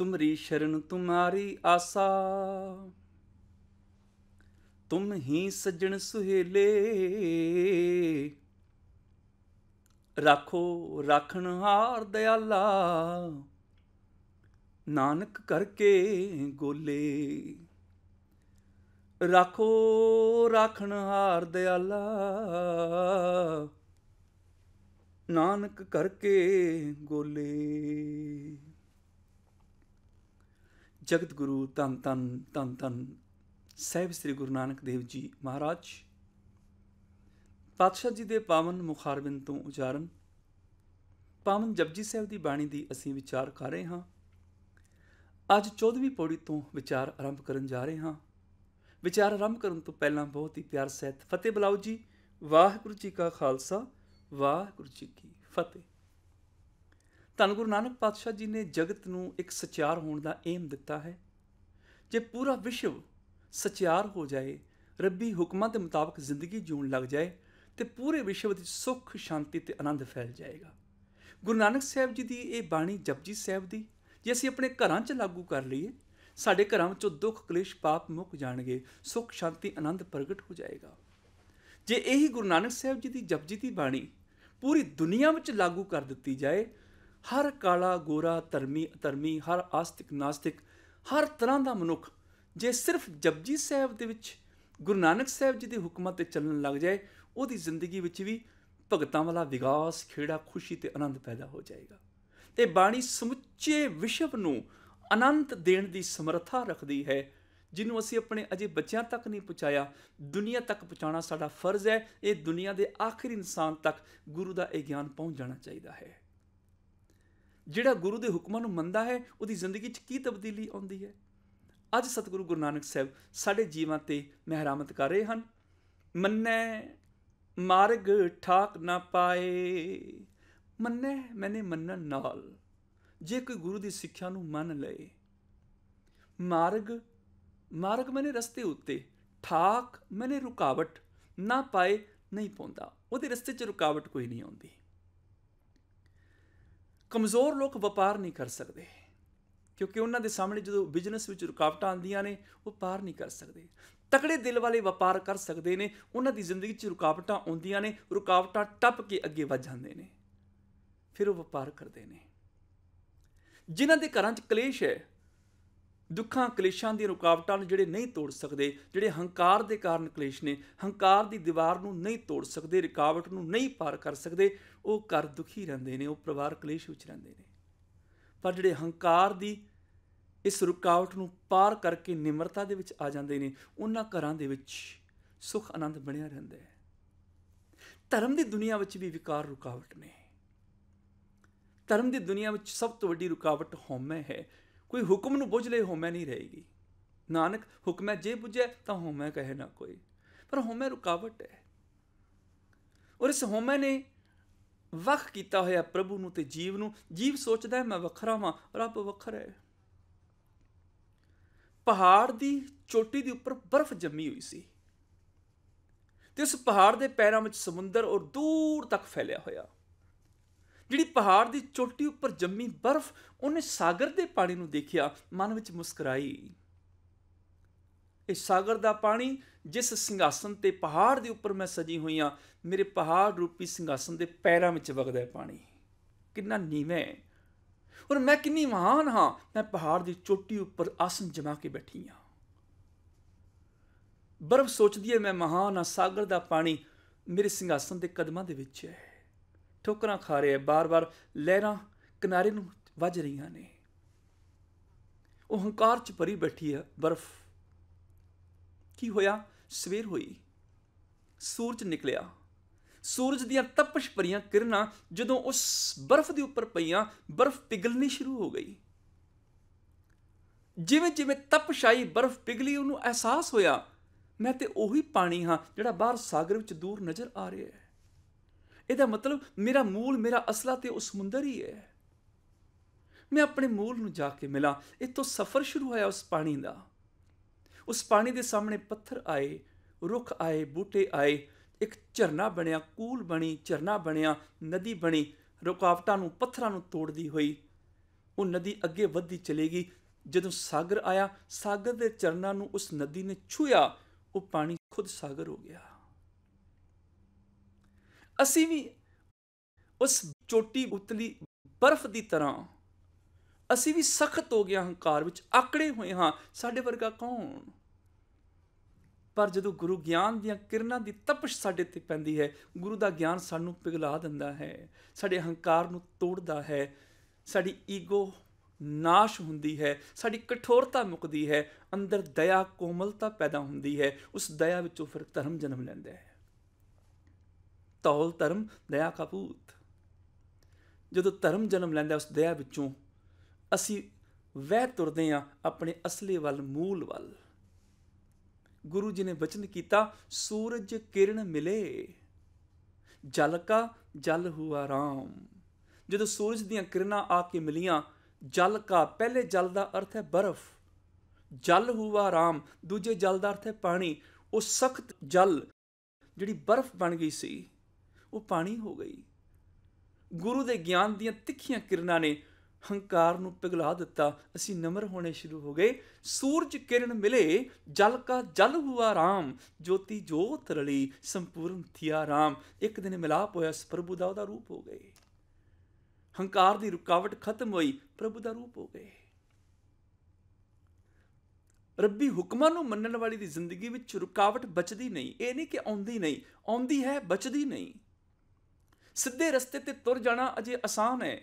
ਤੁਮਰੀ ਸ਼ਰਨ ਤੁਮਾਰੀ ਆਸਾ ਤੁਮ ਹੀ ਸੱਜਣ ਸੁਹੇਲੇ ਰਾਖੋ ਰਾਖਣ ਹਾਰ ਦਿਆਲਾ ਨਾਨਕ ਕਰਕੇ ਗੋਲੇ ਰਾਖੋ ਰਾਖਣ ਹਾਰ ਦਿਆਲਾ ਨਾਨਕ ਕਰਕੇ ਗੋਲੇ ਜਗਤ ਗੁਰੂ ਧੰਨ ਧੰਨ ਧੰਨ ਧੰਨ ਸਹਿਬ ਸ੍ਰੀ ਗੁਰੂ ਨਾਨਕ ਦੇਵ ਜੀ ਮਹਾਰਾਜ ਪਾਤਸ਼ਾਹ ਜੀ ਦੇ ਪਾਵਨ ਮੁਖਾਰਬਿੰਦ ਤੋਂ ਉਚਾਰਨ ਪਾਵਨ ਜਪਜੀ ਸਾਹਿਬ ਦੀ ਬਾਣੀ ਦੀ ਅਸੀਂ ਵਿਚਾਰ ਕਰ ਰਹੇ ਹਾਂ ਅੱਜ 14ਵੀਂ ਪੌੜੀ ਤੋਂ ਵਿਚਾਰ ਆਰੰਭ ਕਰਨ ਜਾ ਰਹੇ ਹਾਂ ਵਿਚਾਰ ਆਰੰਭ ਕਰਨ ਤੋਂ ਪਹਿਲਾਂ ਬਹੁਤ ਹੀ ਪਿਆਰ ਸਹਿਤ ਫਤਿਹ ਬਲਾਉ ਜੀ ਵਾਹਿਗੁਰੂ ਜੀ ਕਾ ਖਾਲਸਾ ਵਾਹਿਗੁਰੂ ਜੀ ਕੀ ਫਤਿਹ ਧੰਨ ਗੁਰੂ ਨਾਨਕ ਪਾਤਸ਼ਾਹ ਜੀ ਨੇ ਜਗਤ ਨੂੰ ਇੱਕ ਸਚਿਆਰ ਹੋਣ ਦਾ ਏਮ ਦਿੱਤਾ ਹੈ ਜੇ ਪੂਰਾ ਵਿਸ਼ਵ ਸਚਿਆਰ ਹੋ ਜਾਏ ਰੱਬੀ ਹੁਕਮਾਂ ਦੇ ਮੁਤਾਬਕ ਜ਼ਿੰਦਗੀ ਜੂਣ ਲੱਗ ਜਾਏ ਤੇ ਪੂਰੇ ਵਿਸ਼ਵ ਵਿੱਚ ਸੁੱਖ ਸ਼ਾਂਤੀ ਤੇ ਆਨੰਦ ਫੈਲ ਜਾਏਗਾ ਗੁਰੂ ਨਾਨਕ ਸਾਹਿਬ ਜੀ ਦੀ ਇਹ ਬਾਣੀ ਜਪਜੀ ਸਾਹਿਬ ਦੀ ਜੇ ਅਸੀਂ ਆਪਣੇ ਘਰਾਂ 'ਚ ਲਾਗੂ ਕਰ ਲਈਏ ਸਾਡੇ ਘਰਾਂ ਵਿੱਚੋਂ ਦੁੱਖ ਕਲੇਸ਼ ਪਾਪ ਮੁੱਕ ਜਾਣਗੇ ਸੁੱਖ ਸ਼ਾਂਤੀ ਆਨੰਦ ਪ੍ਰਗਟ ਹੋ ਜਾਏਗਾ ਜੇ ਇਹੀ ਗੁਰੂ ਨਾਨਕ ਸਾਹਿਬ ਜੀ ਦੀ ਜਪਜੀ ਦੀ ਬਾਣੀ ਪੂਰੀ ਦੁਨੀਆ ਵਿੱਚ ਲਾਗੂ ਕਰ ਦਿੱਤੀ ਜਾਏ ਹਰ ਕਾਲਾ ਗੋਰਾ ਧਰਮੀ ਧਰਮੀ ਹਰ ਆਸਤਿਕ ਨਾਸਤਿਕ ਹਰ ਤਰ੍ਹਾਂ ਦਾ ਮਨੁੱਖ ਜੇ ਸਿਰਫ ਜਪਜੀ ਸਾਹਿਬ ਦੇ ਵਿੱਚ ਗੁਰੂ ਨਾਨਕ ਸਾਹਿਬ ਜੀ ਦੇ ਹੁਕਮਾਂ ਤੇ ਚੱਲਣ ਲੱਗ ਜਾਏ ਉਹਦੀ ਜ਼ਿੰਦਗੀ ਵਿੱਚ ਵੀ ਭਗਤਾਂ ਵਾਲਾ ਵਿਗਾਸ ਖੇੜਾ ਖੁਸ਼ੀ ਤੇ ਆਨੰਦ ਪੈਦਾ ਹੋ ਜਾਏਗਾ ਤੇ ਬਾਣੀ ਸਮੁੱਚੇ ਵਿਸ਼ਵ ਨੂੰ ਅਨੰਤ ਦੇਣ ਦੀ ਸਮਰੱਥਾ ਰੱਖਦੀ ਹੈ ਜਿਹਨੂੰ ਅਸੀਂ ਆਪਣੇ ਅਜੇ ਬੱਚਿਆਂ ਤੱਕ ਨਹੀਂ ਪਹੁੰਚਾਇਆ ਦੁਨੀਆ ਤੱਕ ਪਹੁੰਚਾਉਣਾ ਸਾਡਾ ਫਰਜ਼ ਹੈ ਇਹ ਦੁਨੀਆ ਦੇ ਆਖਰੀ ਇਨਸਾਨ ਤੱਕ ਗੁਰੂ ਦਾ ਇਹ ਗਿਆਨ ਪਹੁੰਚ ਜਾਣਾ ਚਾਹੀਦਾ ਹੈ ਜਿਹੜਾ ਗੁਰੂ ਦੇ ਹੁਕਮਾਂ ਨੂੰ ਮੰਨਦਾ ਹੈ ਉਹਦੀ ਜ਼ਿੰਦਗੀ 'ਚ ਕੀ ਤਬਦੀਲੀ ਆਉਂਦੀ ਹੈ ਅੱਜ ਸਤਿਗੁਰੂ ਗੁਰੂ ਨਾਨਕ ਸਾਹਿਬ ਸਾਡੇ ਜੀਵਾਂ ਤੇ ਮਹਿਰਾਮਤ ਕਰ ਰਹੇ ਹਨ ਮੰਨੈ ਮਾਰਗ ਠਾਕ ਨਾ ਪਾਏ ਮੰਨੈ ਮੈਨੇ ਮੰਨਣ ਨਾਲ ਜੇ ਕੋਈ ਗੁਰੂ ਦੀ ਸਿੱਖਿਆ ਨੂੰ ਮੰਨ ਲਏ ਮਾਰਗ ਮਾਰਗ ਮੈਨੇ ਰਸਤੇ ਉੱਤੇ ਠਾਕ ਮੈਨੇ ਰੁਕਾਵਟ ਨਾ ਪਾਏ ਨਹੀਂ ਪਉਂਦਾ ਉਹਦੇ ਰਸਤੇ 'ਚ ਰੁਕਾਵਟ ਕੋਈ ਨਹੀਂ ਆਉਂਦੀ ਕਮਜ਼ੋਰ ਲੋਕ ਵਪਾਰ ਨਹੀਂ ਕਰ ਸਕਦੇ ਕਿਉਂਕਿ ਉਹਨਾਂ ਦੇ ਸਾਹਮਣੇ ਜਦੋਂ ਬਿਜ਼ਨਸ ਵਿੱਚ ਰੁਕਾਵਟਾਂ ਆਉਂਦੀਆਂ ਨੇ ਉਹ ਪਾਰ ਨਹੀਂ ਕਰ ਸਕਦੇ ਤਕੜੇ ਦਿਲ ਵਾਲੇ ਵਪਾਰ ਕਰ ਸਕਦੇ ਨੇ ਉਹਨਾਂ ਦੀ ਜ਼ਿੰਦਗੀ 'ਚ ਰੁਕਾਵਟਾਂ ਆਉਂਦੀਆਂ ਨੇ ਰੁਕਾਵਟਾਂ ਟੱਪ ਕੇ ਅੱਗੇ ਵਧ ਜਾਂਦੇ ਨੇ ਫਿਰ ਉਹ ਵਪਾਰ ਕਰਦੇ ਨੇ ਜਿਨ੍ਹਾਂ ਦੇ ਘਰਾਂ 'ਚ ਕਲੇਸ਼ ਹੈ ਦੁੱਖਾਂ ਕਲੇਸ਼ਾਂ ਦੀਆਂ ਰੁਕਾਵਟਾਂ ਨੂੰ ਜਿਹੜੇ ਨਹੀਂ ਤੋੜ ਸਕਦੇ ਜਿਹੜੇ ਹੰਕਾਰ ਦੇ ਕਾਰਨ ਕਲੇਸ਼ ਨੇ ਹੰਕਾਰ ਦੀ ਦੀਵਾਰ ਨੂੰ ਨਹੀਂ ਤੋੜ ਸਕਦੇ ਰੁਕਾਵਟ ਨੂੰ ਨਹੀਂ ਪਾਰ ਕਰ ਸਕਦੇ ਉਹ ਘਰ ਦੁਖੀ ਰਹਿੰਦੇ ਨੇ ਉਹ ਪਰਿਵਾਰ ਕਲੇਸ਼ ਵਿੱਚ ਰਹਿੰਦੇ ਨੇ ਪਰ ਜਿਹੜੇ ਹੰਕਾਰ ਦੀ ਇਸ ਰੁਕਾਵਟ ਨੂੰ ਪਾਰ ਕਰਕੇ ਨਿਮਰਤਾ ਦੇ ਵਿੱਚ ਆ ਜਾਂਦੇ ਨੇ ਉਹਨਾਂ ਘਰਾਂ ਦੇ ਵਿੱਚ ਸੁਖ ਆਨੰਦ ਬਣਿਆ ਰਹਿੰਦਾ ਹੈ ਧਰਮ ਦੀ ਦੁਨੀਆ ਵਿੱਚ ਵੀ ਵਿਕਾਰ ਰੁਕਾਵਟ ਨੇ ਧਰਮ ਦੀ ਦੁਨੀਆ ਵਿੱਚ ਸਭ ਤੋਂ ਵੱਡੀ ਰੁਕਾਵਟ ਹਉਮੈ ਹੈ ਕੋਈ ਹੁਕਮ ਨੂੰ ਬੁੱਝ ਲੈ ਹਉਮੈ ਨਹੀਂ ਰਹੇਗੀ ਨਾਨਕ ਹੁਕਮੈ ਜੇ ਬੁੱਝੇ ਤਾਂ ਹਉਮੈ ਕਹੇ ਨਾ ਕੋਈ ਪਰ ਹਉਮੈ ਰੁਕਾਵਟ ਹੈ ਔਰ ਇਸ ਹਉਮੈ ਨੇ ਵੱਖ ਕੀਤਾ ਹੋਇਆ ਪ੍ਰਭੂ ਨੂੰ ਤੇ ਜੀਵ ਨੂੰ ਜੀਵ ਸੋਚਦਾ ਮੈਂ ਵੱਖਰਾ ਹਾਂ ਰੱਬ ਵੱਖਰਾ ਹੈ ਪਹਾੜ ਦੀ ਚੋਟੀ ਦੇ ਉੱਪਰ ਬਰਫ਼ ਜੰਮੀ ਹੋਈ ਸੀ ਤੇ ਉਸ ਪਹਾੜ ਦੇ ਪੈਰਾਂ ਵਿੱਚ ਸਮੁੰਦਰ ਔਰ ਦੂਰ ਤੱਕ ਫੈਲਿਆ ਹੋਇਆ ਜਿਹੜੀ ਪਹਾੜ ਦੀ ਚੋਟੀ ਉੱਪਰ ਜੰਮੀ ਬਰਫ਼ ਉਹਨੇ ਸਾਗਰ ਦੇ ਪਾਣੀ ਨੂੰ ਦੇਖਿਆ ਮਨ ਵਿੱਚ ਮੁਸਕਰਾਈ ਇਹ ਸਾਗਰ ਦਾ ਪਾਣੀ ਜਿਸ ਸਿੰਘਾਸਨ ਤੇ ਪਹਾੜ ਦੇ ਉੱਪਰ ਮੈਂ ਸਜੀ ਹੋਈ ਆ ਮੇਰੇ ਪਹਾੜ ਰੂਪੀ ਸਿੰਘਾਸਨ ਦੇ ਪੈਰਾਂ ਵਿੱਚ ਵਗਦਾ ਹੈ ਪਾਣੀ ਕਿੰਨਾ ਨੀਵੇਂ ਔਰ ਮੈਂ ਕਿੰਨੀ ਮਹਾਨ ਹਾਂ ਮੈਂ ਪਹਾੜ ਦੀ ਚੋਟੀ ਉੱਪਰ ਆਸਨ ਜਮਾ ਕੇ ਬੈਠੀ ਆ ਬਰਫ਼ ਸੋਚਦੀ ਹੈ ਮੈਂ ਮਹਾਨ ਆ ਸਾਗਰ ਦਾ ਪਾਣੀ ਮੇਰੇ ਸਿੰਘਾਸਨ ਦੇ ਕਦਮਾਂ ਦੇ ਵਿੱਚ ਹੈ ਠੋਕਰਾਂ ਖਾ ਰਿਹਾ ਹੈ ਬਾਰ-ਬਾਰ ਲਹਿਰਾਂ ਕਿਨਾਰੇ ਨੂੰ ਵੱਜ ਰਹੀਆਂ ਨੇ ਉਹ ਹੰਕਾਰ 'ਚ ਭਰੀ ਬੈਠੀ ਹੈ ਬਰਫ਼ ਕੀ ਹੋਇਆ ਸਵੇਰ ਹੋਈ ਸੂਰਜ ਨਿਕਲਿਆ ਸੂਰਜ ਦੀਆਂ ਤਪਸ਼ ਭਰੀਆਂ ਕਿਰਨਾਂ ਜਦੋਂ ਉਸ ਬਰਫ਼ ਦੇ ਉੱਪਰ ਪਈਆਂ ਬਰਫ਼ ਪਿਘਲਣੀ ਸ਼ੁਰੂ ਹੋ ਗਈ ਜਿਵੇਂ ਜਿਵੇਂ ਤਪਸ਼ ਆਈ ਬਰਫ਼ ਪਿਘਲੀ ਉਹਨੂੰ ਅਹਿਸਾਸ ਹੋਇਆ ਮੈਂ ਤੇ ਉਹੀ ਪਾਣੀ ਹਾਂ ਜਿਹੜਾ ਬਾਹਰ ਸਾਗਰ ਵਿੱਚ ਦੂਰ ਨਜ਼ਰ ਆ ਰਿਹਾ ਹੈ ਇਹਦਾ ਮਤਲਬ ਮੇਰਾ ਮੂਲ ਮੇਰਾ ਅਸਲਾ ਤੇ ਉਹ ਸਮੁੰਦਰ ਹੀ ਹੈ ਮੈਂ ਆਪਣੇ ਮੂਲ ਨੂੰ ਜਾ ਕੇ ਮਿਲਾਂ ਇਤੋਂ ਸਫ਼ਰ ਸ਼ੁਰੂ ਹੋਇਆ ਉਸ ਪਾਣੀ ਦਾ ਉਸ ਪਾਣੀ ਦੇ ਸਾਹਮਣੇ ਪੱਥਰ ਆਏ ਰੁੱਖ ਆਏ ਬੂਟੇ ਆਏ ਇੱਕ ਝਰਨਾ ਬਣਿਆ ਕੂਲ ਬਣੀ ਝਰਨਾ ਬਣਿਆ ਨਦੀ ਬਣੀ ਰੁਕਾਵਟਾਂ ਨੂੰ ਪੱਥਰਾਂ ਨੂੰ ਤੋੜਦੀ ਹੋਈ ਉਹ ਨਦੀ ਅੱਗੇ ਵੱਧਦੀ ਚਲੇਗੀ ਜਦੋਂ ਸਾਗਰ ਆਇਆ ਸਾਗਰ ਦੇ ਚਰਨਾਂ ਨੂੰ ਉਸ ਨਦੀ ਨੇ ਛੂਇਆ ਉਹ ਪਾਣੀ ਖੁਦ ਸਾਗਰ ਹੋ ਗਿਆ ਅਸੀਂ ਵੀ ਉਸ ਚੋਟੀ ਉਤਲੀ ਬਰਫ਼ ਦੀ ਤਰ੍ਹਾਂ ਅਸੀਂ ਵੀ ਸਖਤ ਹੋ ਗਏ ਹੰਕਾਰ ਵਿੱਚ ਆਕੜੇ ਹੋਏ ਹਾਂ ਸਾਡੇ ਵਰਗਾ ਕੌਣ ਪਰ ਜਦੋਂ ਗੁਰੂ ਗਿਆਨ ਦੀਆਂ ਕਿਰਨਾਂ ਦੀ ਤਪਸ਼ ਸਾਡੇ ਤੇ ਪੈਂਦੀ ਹੈ ਗੁਰੂ ਦਾ ਗਿਆਨ ਸਾਨੂੰ ਪਿਘਲਾ ਦਿੰਦਾ ਹੈ ਸਾਡੇ ਹੰਕਾਰ ਨੂੰ ਤੋੜਦਾ ਹੈ ਸਾਡੀ ਈਗੋ ਨਾਸ਼ ਹੁੰਦੀ ਹੈ ਸਾਡੀ ਕਠੋਰਤਾ ਮੁਕਦੀ ਹੈ ਅੰਦਰ ਦਇਆ ਕੋਮਲਤਾ ਪੈਦਾ ਹੁੰਦੀ ਹੈ ਉਸ ਦਇਆ ਵਿੱਚੋਂ ਫਿਰ ਧਰਮ ਜਨਮ ਲੈਂਦਾ ਹੈ ਤੌਲ ਧਰਮ ਦਇਆ ਕਪੂਤ ਜਦੋਂ ਧਰਮ ਜਨਮ ਲੈਂਦਾ ਉਸ ਦਇਆ ਵਿੱਚੋਂ ਅਸੀਂ ਵਹਿ ਤੁਰਦੇ ਆ ਆਪਣੇ ਅਸਲੀ ਵੱਲ ਮੂਲ ਵੱਲ ਗੁਰੂ ਜੀ ਨੇ ਬਚਨ ਕੀਤਾ ਸੂਰਜ ਕਿਰਨ ਮਿਲੇ ਜਲ ਕਾ ਜਲ ਹੁਆ ਰਾਮ ਜਦੋਂ ਸੂਰਜ ਦੀਆਂ ਕਿਰਨਾਂ ਆ ਕੇ ਮਿਲੀਆਂ ਜਲ ਕਾ ਪਹਿਲੇ ਜਲ ਦਾ ਅਰਥ ਹੈ ਬਰਫ਼ ਜਲ ਹੁਆ ਰਾਮ ਦੂਜੇ ਜਲ ਦਾ ਅਰਥ ਹੈ ਪਾਣੀ ਉਹ ਸਖਤ ਜਲ ਜਿਹੜੀ ਬਰਫ਼ ਬਣ ਗਈ ਸੀ ਉਹ ਪਾਣੀ ਹੋ ਗਈ ਗੁਰੂ ਦੇ ਗਿਆਨ ਦੀਆਂ ਤਿੱਖੀਆਂ ਕਿਰਨਾਂ ਨੇ ਹੰਕਾਰ ਨੂੰ ਪਿਗਲਾ ਦਿੱਤਾ ਅਸੀਂ ਨਮਰ ਹੋਣੇ ਸ਼ੁਰੂ ਹੋ ਗਏ ਸੂਰਜ ਕਿਰਨ ਮਿਲੇ ਜਲ ਕਾ ਜਲ ਹੁਆ ਰਾਮ ਜੋਤੀ ਜੋਤ ਰਲੀ ਸੰਪੂਰਨ ਥਿਆ ਰਾਮ ਇੱਕ ਦਿਨ ਮਿਲਾਪ ਹੋਇਆ ਸ ਪ੍ਰਭੂ ਦਾ ਉਹਦਾ ਰੂਪ ਹੋ ਗਏ ਹੰਕਾਰ ਦੀ ਰੁਕਾਵਟ ਖਤਮ ਹੋਈ ਪ੍ਰਭੂ ਦਾ ਰੂਪ ਹੋ ਗਏ ਰੱਬੀ ਹੁਕਮਾਂ ਨੂੰ ਮੰਨਣ ਵਾਲੀ ਦੀ ਜ਼ਿੰਦਗੀ ਵਿੱਚ ਰੁਕਾਵਟ ਬਚਦੀ ਨਹੀਂ ਇਹ ਨਹੀਂ ਕਿ ਆਉਂਦੀ ਨਹੀਂ ਆਉਂਦੀ ਹੈ ਬਚਦੀ ਨਹੀਂ ਸਿੱਧੇ ਰਸਤੇ ਤੇ ਤੁਰ ਜਾਣਾ ਅਜੇ ਆਸਾਨ ਹੈ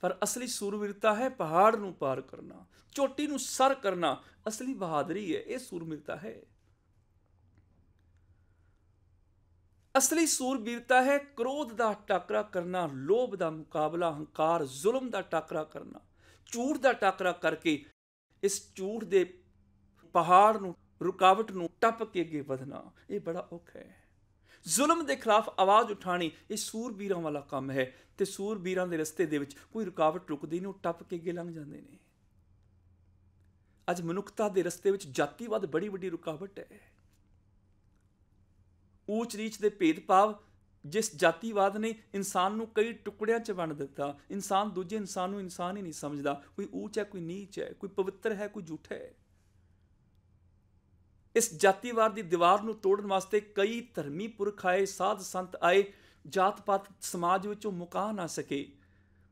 ਪਰ ਅਸਲੀ ਸੂਰਮਿਰਤਾ ਹੈ ਪਹਾੜ ਨੂੰ ਪਾਰ ਕਰਨਾ ਚੋਟੀ ਨੂੰ ਸਰ ਕਰਨਾ ਅਸਲੀ ਬਹਾਦਰੀ ਹੈ ਇਹ ਸੂਰਮਿਰਤਾ ਹੈ ਅਸਲੀ ਸੂਰਬੀਰਤਾ ਹੈ ਕ੍ਰੋਧ ਦਾ ਟਕਰਾ ਕਰਨਾ ਲੋਭ ਦਾ ਮੁਕਾਬਲਾ ਹੰਕਾਰ ਜ਼ੁਲਮ ਦਾ ਟਕਰਾ ਕਰਨਾ ਝੂਠ ਦਾ ਟਕਰਾ ਕਰਕੇ ਇਸ ਝੂਠ ਦੇ ਪਹਾੜ ਨੂੰ ਰੁਕਾਵਟ ਨੂੰ ਟੱਪ ਕੇ ਅੱਗੇ ਵਧਣਾ ਇਹ ਬੜਾ ਔਖਾ ਹੈ ਜ਼ੁਲਮ ਦੇ ਖਿਲਾਫ ਆਵਾਜ਼ ਉਠਾਣੀ ਇਹ ਸੂਰਬੀਰਾਂ ਵਾਲਾ ਕੰਮ ਹੈ ਤੇ ਸੂਰਬੀਰਾਂ ਦੇ ਰਸਤੇ ਦੇ ਵਿੱਚ ਕੋਈ ਰੁਕਾਵਟ ਰੁਕਦੀ ਨਹੀਂ ਉਹ ਟੱਪ ਕੇ ਅੱਗੇ ਲੰਘ ਜਾਂਦੇ ਨੇ ਅੱਜ ਮਨੁੱਖਤਾ ਦੇ ਰਸਤੇ ਵਿੱਚ ਜਾਤੀਵਾਦ ਬੜੀ ਵੱਡੀ ਰੁਕਾਵਟ ਹੈ ਊਚ ਨੀਚ ਦੇ ਭੇਦਭਾਵ ਜਿਸ ਜਾਤੀਵਾਦ ਨੇ ਇਨਸਾਨ ਨੂੰ ਕਈ ਟੁਕੜਿਆਂ 'ਚ ਵੰਡ ਦਿੱਤਾ ਇਨਸਾਨ ਦੂਜੇ ਇਨਸਾਨ ਨੂੰ ਇਨਸਾਨ ਹੀ ਨਹੀਂ ਸਮਝਦਾ ਕੋਈ ਊਚ ਹੈ ਕੋਈ ਨੀਚ ਹੈ ਕੋਈ ਪਵਿੱਤਰ ਹੈ ਕੋਈ ਝੂਠਾ ਹੈ ਇਸ ਜਾਤੀਵਾਦ ਦੀ ਦੀਵਾਰ ਨੂੰ ਤੋੜਨ ਵਾਸਤੇ ਕਈ ਧਰਮੀ ਪੁਰਖ ਆਏ ਸਾਧ ਸੰਤ ਆਏ ਜਾਤ-ਪਾਤ ਸਮਾਜ ਵਿੱਚੋਂ ਮੁਕਾ ਨਾ ਸਕੇ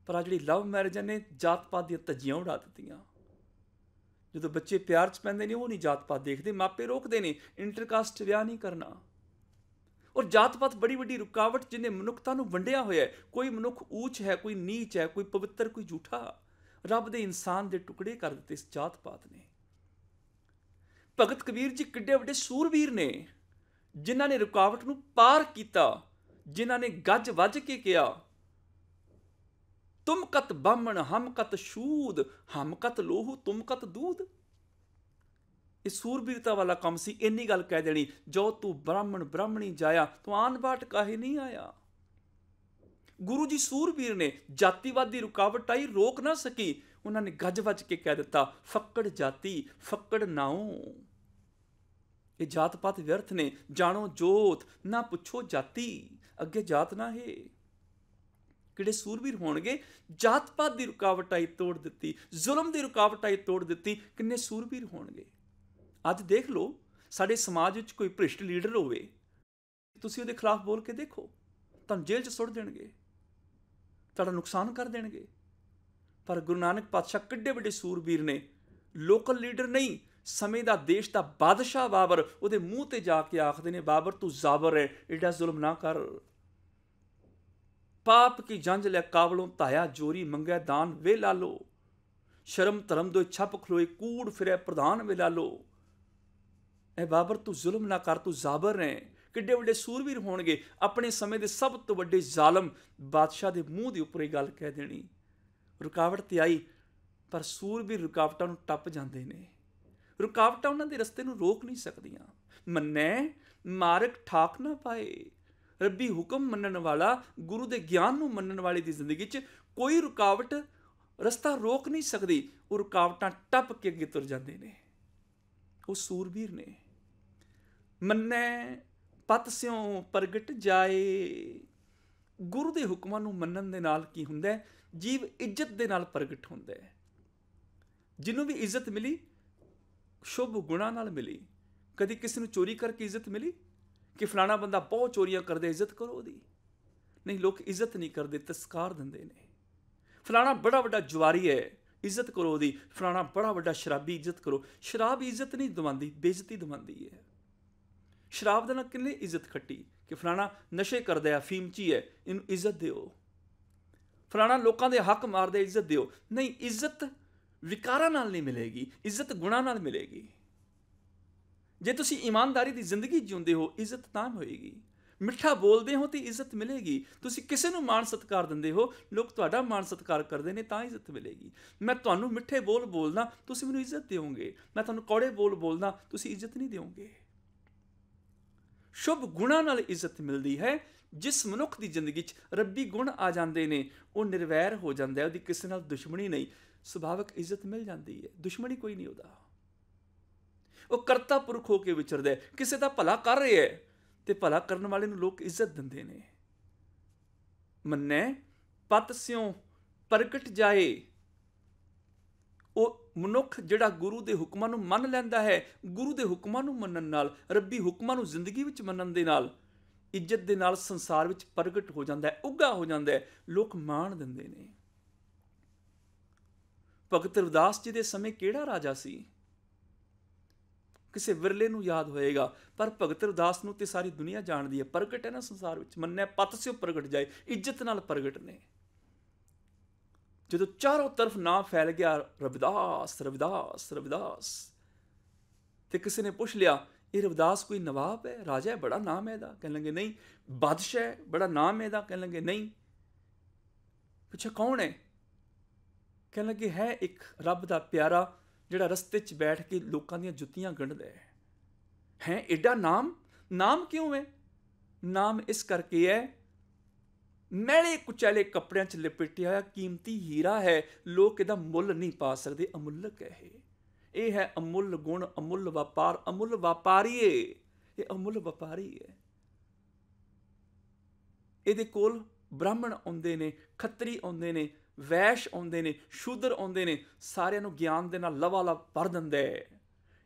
ਪਰ ਆ ਜਿਹੜੀ ਲਵ ਮੈਰਿਜ ਨੇ ਜਾਤ-ਪਾਤ ਦੀ ਤਜੀਆਂ ਉਡਾ ਦਿੱਤੀਆਂ ਜਦੋਂ ਬੱਚੇ ਪਿਆਰ 'ਚ ਪੈਂਦੇ ਨੇ ਉਹ ਨਹੀਂ ਜਾਤ-ਪਾਤ ਦੇਖਦੇ ਮਾਪੇ ਰੋਕਦੇ ਨੇ ਇੰਟਰਕਾਸਟ ਵਿਆਹ ਨਹੀਂ ਕਰਨਾ ਔਰ ਜਾਤ-ਪਾਤ ਬੜੀ ਵੱਡੀ ਰੁਕਾਵਟ ਜਿਹਨੇ ਮਨੁੱਖਤਾ ਨੂੰ ਵੰਡਿਆ ਹੋਇਆ ਕੋਈ ਮਨੁੱਖ ਊਚ ਹੈ ਕੋਈ ਨੀਚ ਹੈ ਕੋਈ ਪਵਿੱਤਰ ਕੋਈ ਝੂਠਾ ਰੱਬ ਦੇ ਇਨਸਾਨ ਦੇ ਟੁਕੜੇ ਕਰ ਦਿੱਤੇ ਇਸ ਜਾਤ-ਪਾਤ ਨੇ ਭਗਤ ਕਬੀਰ ਜੀ ਕਿੱਡੇ ਵੱਡੇ ਸੂਰਬੀਰ ਨੇ ਜਿਨ੍ਹਾਂ ਨੇ ਰੁਕਾਵਟ ਨੂੰ ਪਾਰ ਕੀਤਾ ਜਿਨ੍ਹਾਂ ਨੇ ਗੱਜ ਵੱਜ ਕੇ ਕਿਹਾ ਤੁਮ ਕਤ ਬਾਮਣ ਹਮ ਕਤ ਸ਼ੂਦ ਹਮ ਕਤ ਲੋਹੂ ਤੁਮ ਕਤ ਦੂਦ ਇਹ ਸੂਰਬੀਰਤਾ ਵਾਲਾ ਕੰਮ ਸੀ ਇੰਨੀ ਗੱਲ ਕਹਿ ਦੇਣੀ ਜੋ ਤੂੰ ਬ੍ਰਾਹਮਣ ਬ੍ਰਾਹਮਣੀ ਜਾਇਆ ਤੂੰ ਆਨ ਬਾਟ ਕਾਹੇ ਨਹੀਂ ਆਇਆ ਗੁਰੂ ਜੀ ਸੂਰਬੀਰ ਨੇ ਜਾਤੀਵਾਦੀ ਰੁਕਾਵਟ ਆਈ ਰੋਕ ਨਾ ਸਕੀ ਉਹਨਾਂ ਨੇ ਗੱਜ ਵੱਜ ਕੇ ਕਹਿ ਦਿੱਤਾ ਫੱਕੜ ਜਾਤੀ ਫੱਕੜ ਨਾਉ ਇਹ ਜਾਤ ਪਾਤ ਵਿਅਰਥ ਨੇ ਜਾਣੋ ਜੋਤ ਨਾ ਪੁੱਛੋ ਜਾਤੀ ਅੱਗੇ ਜਾਤ ਨਾ ਹੈ ਕਿਹੜੇ ਸੂਰਬੀਰ ਹੋਣਗੇ ਜਾਤ ਪਾਤ ਦੀ ਰੁਕਾਵਟ ਆਈ ਤੋੜ ਦਿੱਤੀ ਜ਼ੁਲਮ ਦੀ ਰੁਕਾਵਟ ਆਈ ਤੋੜ ਦਿੱਤੀ ਕਿੰਨੇ ਸੂਰਬੀਰ ਹੋਣਗੇ ਅੱਜ ਦੇਖ ਲਓ ਸਾਡੇ ਸਮਾਜ ਵਿੱਚ ਕੋਈ ਭ੍ਰਿਸ਼ਟ ਲੀਡਰ ਹੋਵੇ ਤੁਸੀਂ ਉਹਦੇ ਖਿਲਾਫ ਬੋਲ ਕੇ ਦੇਖੋ ਤੁਹਾਨੂੰ ਜੇਲ੍ਹ 'ਚ ਸੁੱਟ ਦੇਣਗੇ ਤੁਹਾਡਾ ਨੁਕਸਾਨ ਕਰ ਦੇਣਗੇ ਪਰ ਗੁਰੂ ਨਾਨਕ ਪਾਤਸ਼ਾਹ ਕਿੱਡੇ ਵੱਡੇ ਸੂਰਬੀਰ ਨੇ ਲੋਕਲ ਲੀਡਰ ਨਹੀਂ ਸਮੇਂ ਦਾ ਦੇਸ਼ ਦਾ ਬਾਦਸ਼ਾਹ ਬਾਬਰ ਉਹਦੇ ਮੂੰਹ ਤੇ ਜਾ ਕੇ ਆਖਦੇ ਨੇ ਬਾਬਰ ਤੂੰ ਜ਼ਾਬਰ ਹੈ ਇਡਾ ਜ਼ੁਲਮ ਨਾ ਕਰ ਪਾਪ ਕੀ ਜੰਜ ਲੈ ਕਾਵਲੋਂ ਧਾਇਆ ਜੋਰੀ ਮੰਗਿਆ ਦਾਨ ਵੇ ਲਾ ਲੋ ਸ਼ਰਮ ਧਰਮ ਦੋ ਛੱਪ ਖਲੋਏ ਕੂੜ ਫਿਰੇ ਪ੍ਰਧਾਨ ਵੇ ਲਾ ਲੋ ਐ ਬਾਬਰ ਤੂੰ ਜ਼ੁਲਮ ਨਾ ਕਰ ਤੂੰ ਜ਼ਾਬਰ ਹੈ ਕਿੱਡੇ ਵੱਡੇ ਸੂਰਵੀਰ ਹੋਣਗੇ ਆਪਣੇ ਸਮੇਂ ਦੇ ਸਭ ਤੋਂ ਵੱਡੇ ਜ਼ਾਲਮ ਬਾਦਸ਼ਾਹ ਦੇ ਮੂੰਹ ਦੇ ਉੱਪਰ ਇਹ ਗੱਲ ਕਹਿ ਦੇਣੀ ਰੁਕਾਵਟ ਤੇ ਆਈ ਪਰ ਸੂਰਬੀਰ ਰੁਕਾਵਟਾਂ ਨੂੰ ਟੱਪ ਜਾਂਦੇ ਨੇ ਰੁਕਾਵਟਾਂ ਉਹਨਾਂ ਦੇ ਰਸਤੇ ਨੂੰ ਰੋਕ ਨਹੀਂ ਸਕਦੀਆਂ ਮੰਨੈ ਮਾਰਕ ਠਾਕ ਨਾ ਪਾਏ ਰੱਬੀ ਹੁਕਮ ਮੰਨਣ ਵਾਲਾ ਗੁਰੂ ਦੇ ਗਿਆਨ ਨੂੰ ਮੰਨਣ ਵਾਲੇ ਦੀ ਜ਼ਿੰਦਗੀ 'ਚ ਕੋਈ ਰੁਕਾਵਟ ਰਸਤਾ ਰੋਕ ਨਹੀਂ ਸਕਦੀ ਉਹ ਰੁਕਾਵਟਾਂ ਟੱਪ ਕੇ ਅੱਗੇ ਤੁਰ ਜਾਂਦੇ ਨੇ ਉਹ ਸੂਰਬੀਰ ਨੇ ਮੰਨੈ ਪਤ ਸਿਓ ਪ੍ਰਗਟ ਜਾਏ ਗੁਰੂ ਦੇ ਹੁਕਮਾਂ ਨੂੰ ਮੰਨਣ ਦੇ ਨਾਲ ਕੀ ਹੁੰਦਾ ਜੀਵ ਇੱਜ਼ਤ ਦੇ ਨਾਲ ਪ੍ਰਗਟ ਹੁੰਦਾ ਹੈ ਜਿਹਨੂੰ ਵੀ ਇੱਜ਼ਤ ਮਿਲੀ ਸ਼ੁਭ ਗੁਣਾ ਨਾਲ ਮਿਲੀ ਕਦੀ ਕਿਸੇ ਨੂੰ ਚੋਰੀ ਕਰਕੇ ਇੱਜ਼ਤ ਮਿਲੀ ਕਿ ਫਲਾਣਾ ਬੰਦਾ ਬਹੁਤ ਚੋਰੀਆਂ ਕਰਦਾ ਇੱਜ਼ਤ ਕਰੋ ਉਹਦੀ ਨਹੀਂ ਲੋਕ ਇੱਜ਼ਤ ਨਹੀਂ ਕਰਦੇ ਤਸਕਾਰ ਦਿੰਦੇ ਨੇ ਫਲਾਣਾ ਬੜਾ ਵੱਡਾ ਜੁਆਰੀ ਹੈ ਇੱਜ਼ਤ ਕਰੋ ਉਹਦੀ ਫਲਾਣਾ ਬੜਾ ਵੱਡਾ ਸ਼ਰਾਬੀ ਇੱਜ਼ਤ ਕਰੋ ਸ਼ਰਾਬ ਇੱਜ਼ਤ ਨਹੀਂ ਦਵਾਂਦੀ ਬੇਇੱਜ਼ਤੀ ਦਵਾਂਦੀ ਹੈ ਸ਼ਰਾਬ ਦੇ ਨਾਲ ਕਿੰਨੇ ਇੱਜ਼ਤ ਖੱਟੀ ਕਿ ਫਲਾਣਾ ਨਸ਼ੇ ਕਰਦਾ ਹੈ ਫੀਮਚੀ ਹੈ ਇਹਨੂੰ ਇੱਜ਼ਤ ਦਿਓ ਫਲਾਣਾ ਲੋਕਾਂ ਦੇ ਹੱਕ ਮਾਰਦੇ ਇੱਜ਼ਤ ਦਿਓ ਨਹੀਂ ਇੱਜ਼ਤ ਵਿਕਾਰਾਂ ਨਾਲ ਨਹੀਂ ਮਿਲੇਗੀ ਇੱਜ਼ਤ ਗੁਣਾ ਨਾਲ ਮਿਲੇਗੀ ਜੇ ਤੁਸੀਂ ਇਮਾਨਦਾਰੀ ਦੀ ਜ਼ਿੰਦਗੀ ਜਿਉਂਦੇ ਹੋ ਇੱਜ਼ਤ ਤਾਂ ਹੋਏਗੀ ਮਿੱਠਾ ਬੋਲਦੇ ਹੋ ਤੇ ਇੱਜ਼ਤ ਮਿਲੇਗੀ ਤੁਸੀਂ ਕਿਸੇ ਨੂੰ ਮਾਣ ਸਤਿਕਾਰ ਦਿੰਦੇ ਹੋ ਲੋਕ ਤੁਹਾਡਾ ਮਾਣ ਸਤਿਕਾਰ ਕਰਦੇ ਨੇ ਤਾਂ ਇੱਜ਼ਤ ਮਿਲੇਗੀ ਮੈਂ ਤੁਹਾਨੂੰ ਮਿੱਠੇ ਬੋਲ ਬੋਲਦਾ ਤੁਸੀਂ ਮੈਨੂੰ ਇੱਜ਼ਤ ਦਿਓਗੇ ਮੈਂ ਤੁਹਾਨੂੰ ਕੌੜੇ ਬੋਲ ਬੋਲਦਾ ਤੁਸੀਂ ਇੱਜ਼ਤ ਨਹੀਂ ਦਿਓਗੇ ਸ਼ੁਭ ਗੁਣਾ ਨਾਲ ਇੱਜ਼ਤ ਮਿਲਦੀ ਹੈ ਜਿਸ ਮਨੁੱਖ ਦੀ ਜ਼ਿੰਦਗੀ 'ਚ ਰੱਬੀ ਗੁਣ ਆ ਜਾਂਦੇ ਨੇ ਉਹ ਨਿਰਵੈਰ ਹੋ ਜਾਂਦਾ ਹੈ ਉਹਦੀ ਕਿਸੇ ਨਾਲ ਦੁਸ਼ਮਣੀ ਨਹੀਂ ਸੁਭਾਵਕ ਇੱਜ਼ਤ ਮਿਲ ਜਾਂਦੀ ਹੈ ਦੁਸ਼ਮਣੀ ਕੋਈ ਨਹੀਂ ਉਹਦਾ ਉਹ ਕਰਤਾ ਪੁਰਖ ਹੋ ਕੇ ਵਿਚਰਦਾ ਹੈ ਕਿਸੇ ਦਾ ਭਲਾ ਕਰ ਰਿਹਾ ਹੈ ਤੇ ਭਲਾ ਕਰਨ ਵਾਲੇ ਨੂੰ ਲੋਕ ਇੱਜ਼ਤ ਦਿੰਦੇ ਨੇ ਮੰਨੈ ਪਤ ਸਿਉ ਪ੍ਰਗਟ ਜਾਏ ਉਹ ਮਨੁੱਖ ਜਿਹੜਾ ਗੁਰੂ ਦੇ ਹੁਕਮਾਂ ਨੂੰ ਮੰਨ ਲੈਂਦਾ ਹੈ ਗੁਰੂ ਦੇ ਹੁਕਮਾਂ ਨੂੰ ਮੰਨਣ ਨਾਲ ਰੱਬੀ ਹੁਕਮਾਂ ਨੂੰ ਜ਼ਿੰਦਗੀ ਵਿੱਚ ਮੰਨਣ ਦੇ ਨਾਲ ਇੱਜ਼ਤ ਦੇ ਨਾਲ ਸੰਸਾਰ ਵਿੱਚ ਪ੍ਰਗਟ ਹੋ ਜਾਂਦਾ ਹੈ ਉੱਗਾ ਹੋ ਜਾਂਦਾ ਹੈ ਲੋਕ ਮਾਣ ਦਿੰਦੇ ਨੇ ਭਗਤ ਰਵਿਦਾਸ ਜੀ ਦੇ ਸਮੇਂ ਕਿਹੜਾ ਰਾਜਾ ਸੀ ਕਿਸੇ ਵਿਰਲੇ ਨੂੰ ਯਾਦ ਹੋਏਗਾ ਪਰ ਭਗਤ ਰਵਿਦਾਸ ਨੂੰ ਤੇ ਸਾਰੀ ਦੁਨੀਆ ਜਾਣਦੀ ਹੈ ਪ੍ਰਗਟ ਹੈ ਨਾ ਸੰਸਾਰ ਵਿੱਚ ਮੰਨਿਆ ਪਤ ਸਿਓ ਪ੍ਰਗਟ ਜਾਏ ਇੱਜ਼ਤ ਨਾਲ ਪ੍ਰਗਟ ਨੇ ਜਦੋਂ ਚਾਰੋਂ ਤਰਫ ਨਾਂ ਫੈਲ ਗਿਆ ਰਵਿਦਾਸ ਰਵਿਦਾਸ ਰਵਿਦਾਸ ਤੇ ਕਿਸੇ ਨੇ ਪੁੱਛ ਲਿਆ ਇਹ ਰਵਿਦਾਸ ਕੋਈ ਨਵਾਬ ਹੈ ਰਾਜਾ ਹੈ ਬੜਾ ਨਾਮ ਹੈ ਇਹਦਾ ਕਹਿ ਲਗੇ ਨਹੀਂ ਬਾਦਸ਼ਾਹ ਹੈ ਬੜਾ ਨਾਮ ਹੈ ਇਹਦਾ ਕਹਿ ਲਗੇ ਨਹੀਂ ਪੁੱਛਿਆ ਕੌਣ ਹੈ ਕਹਿ ਲਗੇ ਹੈ ਇੱਕ ਰੱਬ ਦਾ ਪਿਆਰਾ ਜਿਹੜਾ ਰਸਤੇ 'ਚ ਬੈਠ ਕੇ ਲੋਕਾਂ ਦੀਆਂ ਜੁੱਤੀਆਂ ਗੰਢਦਾ ਹੈ ਹੈ ਐਡਾ ਨਾਮ ਨਾਮ ਕਿਉਂ ਹੈ ਨਾਮ ਇਸ ਕਰਕੇ ਹੈ ਮੈਲੇ ਕੁਚਲੇ ਕੱਪੜਿਆਂ 'ਚ ਲਪੇਟਿਆ ਹੋਇਆ ਕੀਮਤੀ ਹੀਰਾ ਹੈ ਲੋਕ ਇਹਦਾ ਮੁੱਲ ਨਹੀਂ ਪਾ ਸਕਦੇ ਅਮੁੱਲਕ ਹੈ ਇਹ ਇਹ ਹੈ ਅਮੁੱਲ ਗੁਣ ਅਮੁੱਲ ਵਪਾਰ ਅਮੁੱਲ ਵਪਾਰੀਏ ਇਹ ਅਮੁੱਲ ਵਪਾਰੀ ਹੈ ਇਹਦੇ ਕੋਲ ਬ੍ਰਾਹਮਣ ਆਉਂਦੇ ਨੇ ਖੱਤਰੀ ਆਉਂਦੇ ਨੇ ਵੈਸ਼ ਆਉਂਦੇ ਨੇ ਸ਼ੂਦਰ ਆਉਂਦੇ ਨੇ ਸਾਰਿਆਂ ਨੂੰ ਗਿਆਨ ਦੇ ਨਾਲ ਲਵਾ ਲਵ ਪਰ ਦਿੰਦਾ ਹੈ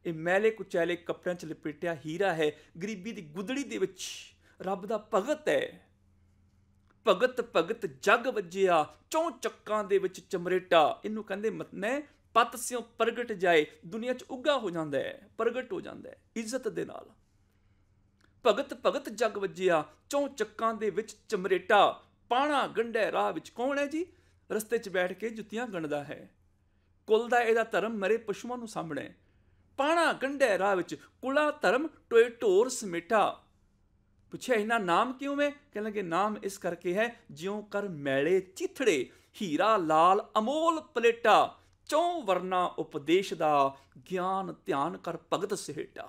ਇਹ ਮੈਲੇ ਕੁਚੈਲੇ ਕੱਪੜਿਆਂ 'ਚ ਲਪੇਟਿਆ ਹੀਰਾ ਹੈ ਗਰੀਬੀ ਦੀ ਗੁਦੜੀ ਦੇ ਵਿੱਚ ਰੱਬ ਦਾ ਭਗਤ ਹੈ ਭਗਤ ਭਗਤ ਜਗ ਵੱਜਿਆ ਚੌ ਚੱਕਾਂ ਦੇ ਵਿੱਚ ਚਮਰੇਟਾ ਇਹਨੂੰ ਕਹਿੰਦੇ ਮਤਨੇ ਪਤ ਸਿਉ ਪ੍ਰਗਟ ਜਾਏ ਦੁਨੀਆ 'ਚ ਉੱਗਾ ਹੋ ਜਾਂਦਾ ਹੈ ਪ੍ਰਗਟ ਹੋ ਜਾਂਦਾ ਹੈ ਇੱਜ਼ਤ ਦੇ ਨਾਲ ਭਗਤ ਭਗਤ ਜਗ ਵੱਜਿਆ ਚੌ ਚੱਕਾਂ ਦੇ ਵਿੱਚ ਚਮਰੇਟਾ ਪਾਣਾ ਗੰਡੇ ਰਾਹ ਵਿੱਚ ਕੌਣ ਹੈ ਜੀ ਰਸਤੇ 'ਚ ਬੈਠ ਕੇ ਜੁੱਤੀਆਂ ਗੰਡਦਾ ਹੈ ਕੁੱਲ ਦਾ ਇਹਦਾ ਧਰਮ ਮਰੇ ਪਸ਼ੂਆਂ ਨੂੰ ਸਾਹਮਣੇ ਪਾਣਾ ਗੰਡੇ ਰਾਹ ਵਿੱਚ ਕੁਲਾ ਧਰਮ ਟੋਏ ਢੋਰ ਸਮੇਟਾ ਪੁੱਛਿਆ ਇਹਨਾਂ ਨਾਮ ਕਿਉਂ ਹੈ ਕਹਿੰ ਲੱਗੇ ਨਾਮ ਇਸ ਕਰਕੇ ਹੈ ਜਿਉਂ ਕਰ ਮੈਲੇ ਚਿਥੜੇ ਹੀਰਾ ਲਾਲ ਅਮੋਲ ਪਲੇਟਾ ਚੋਂ ਵਰਨਾ ਉਪਦੇਸ਼ ਦਾ ਗਿਆਨ ਧਿਆਨ ਕਰ ਭਗਤ ਸਹਿਟਾ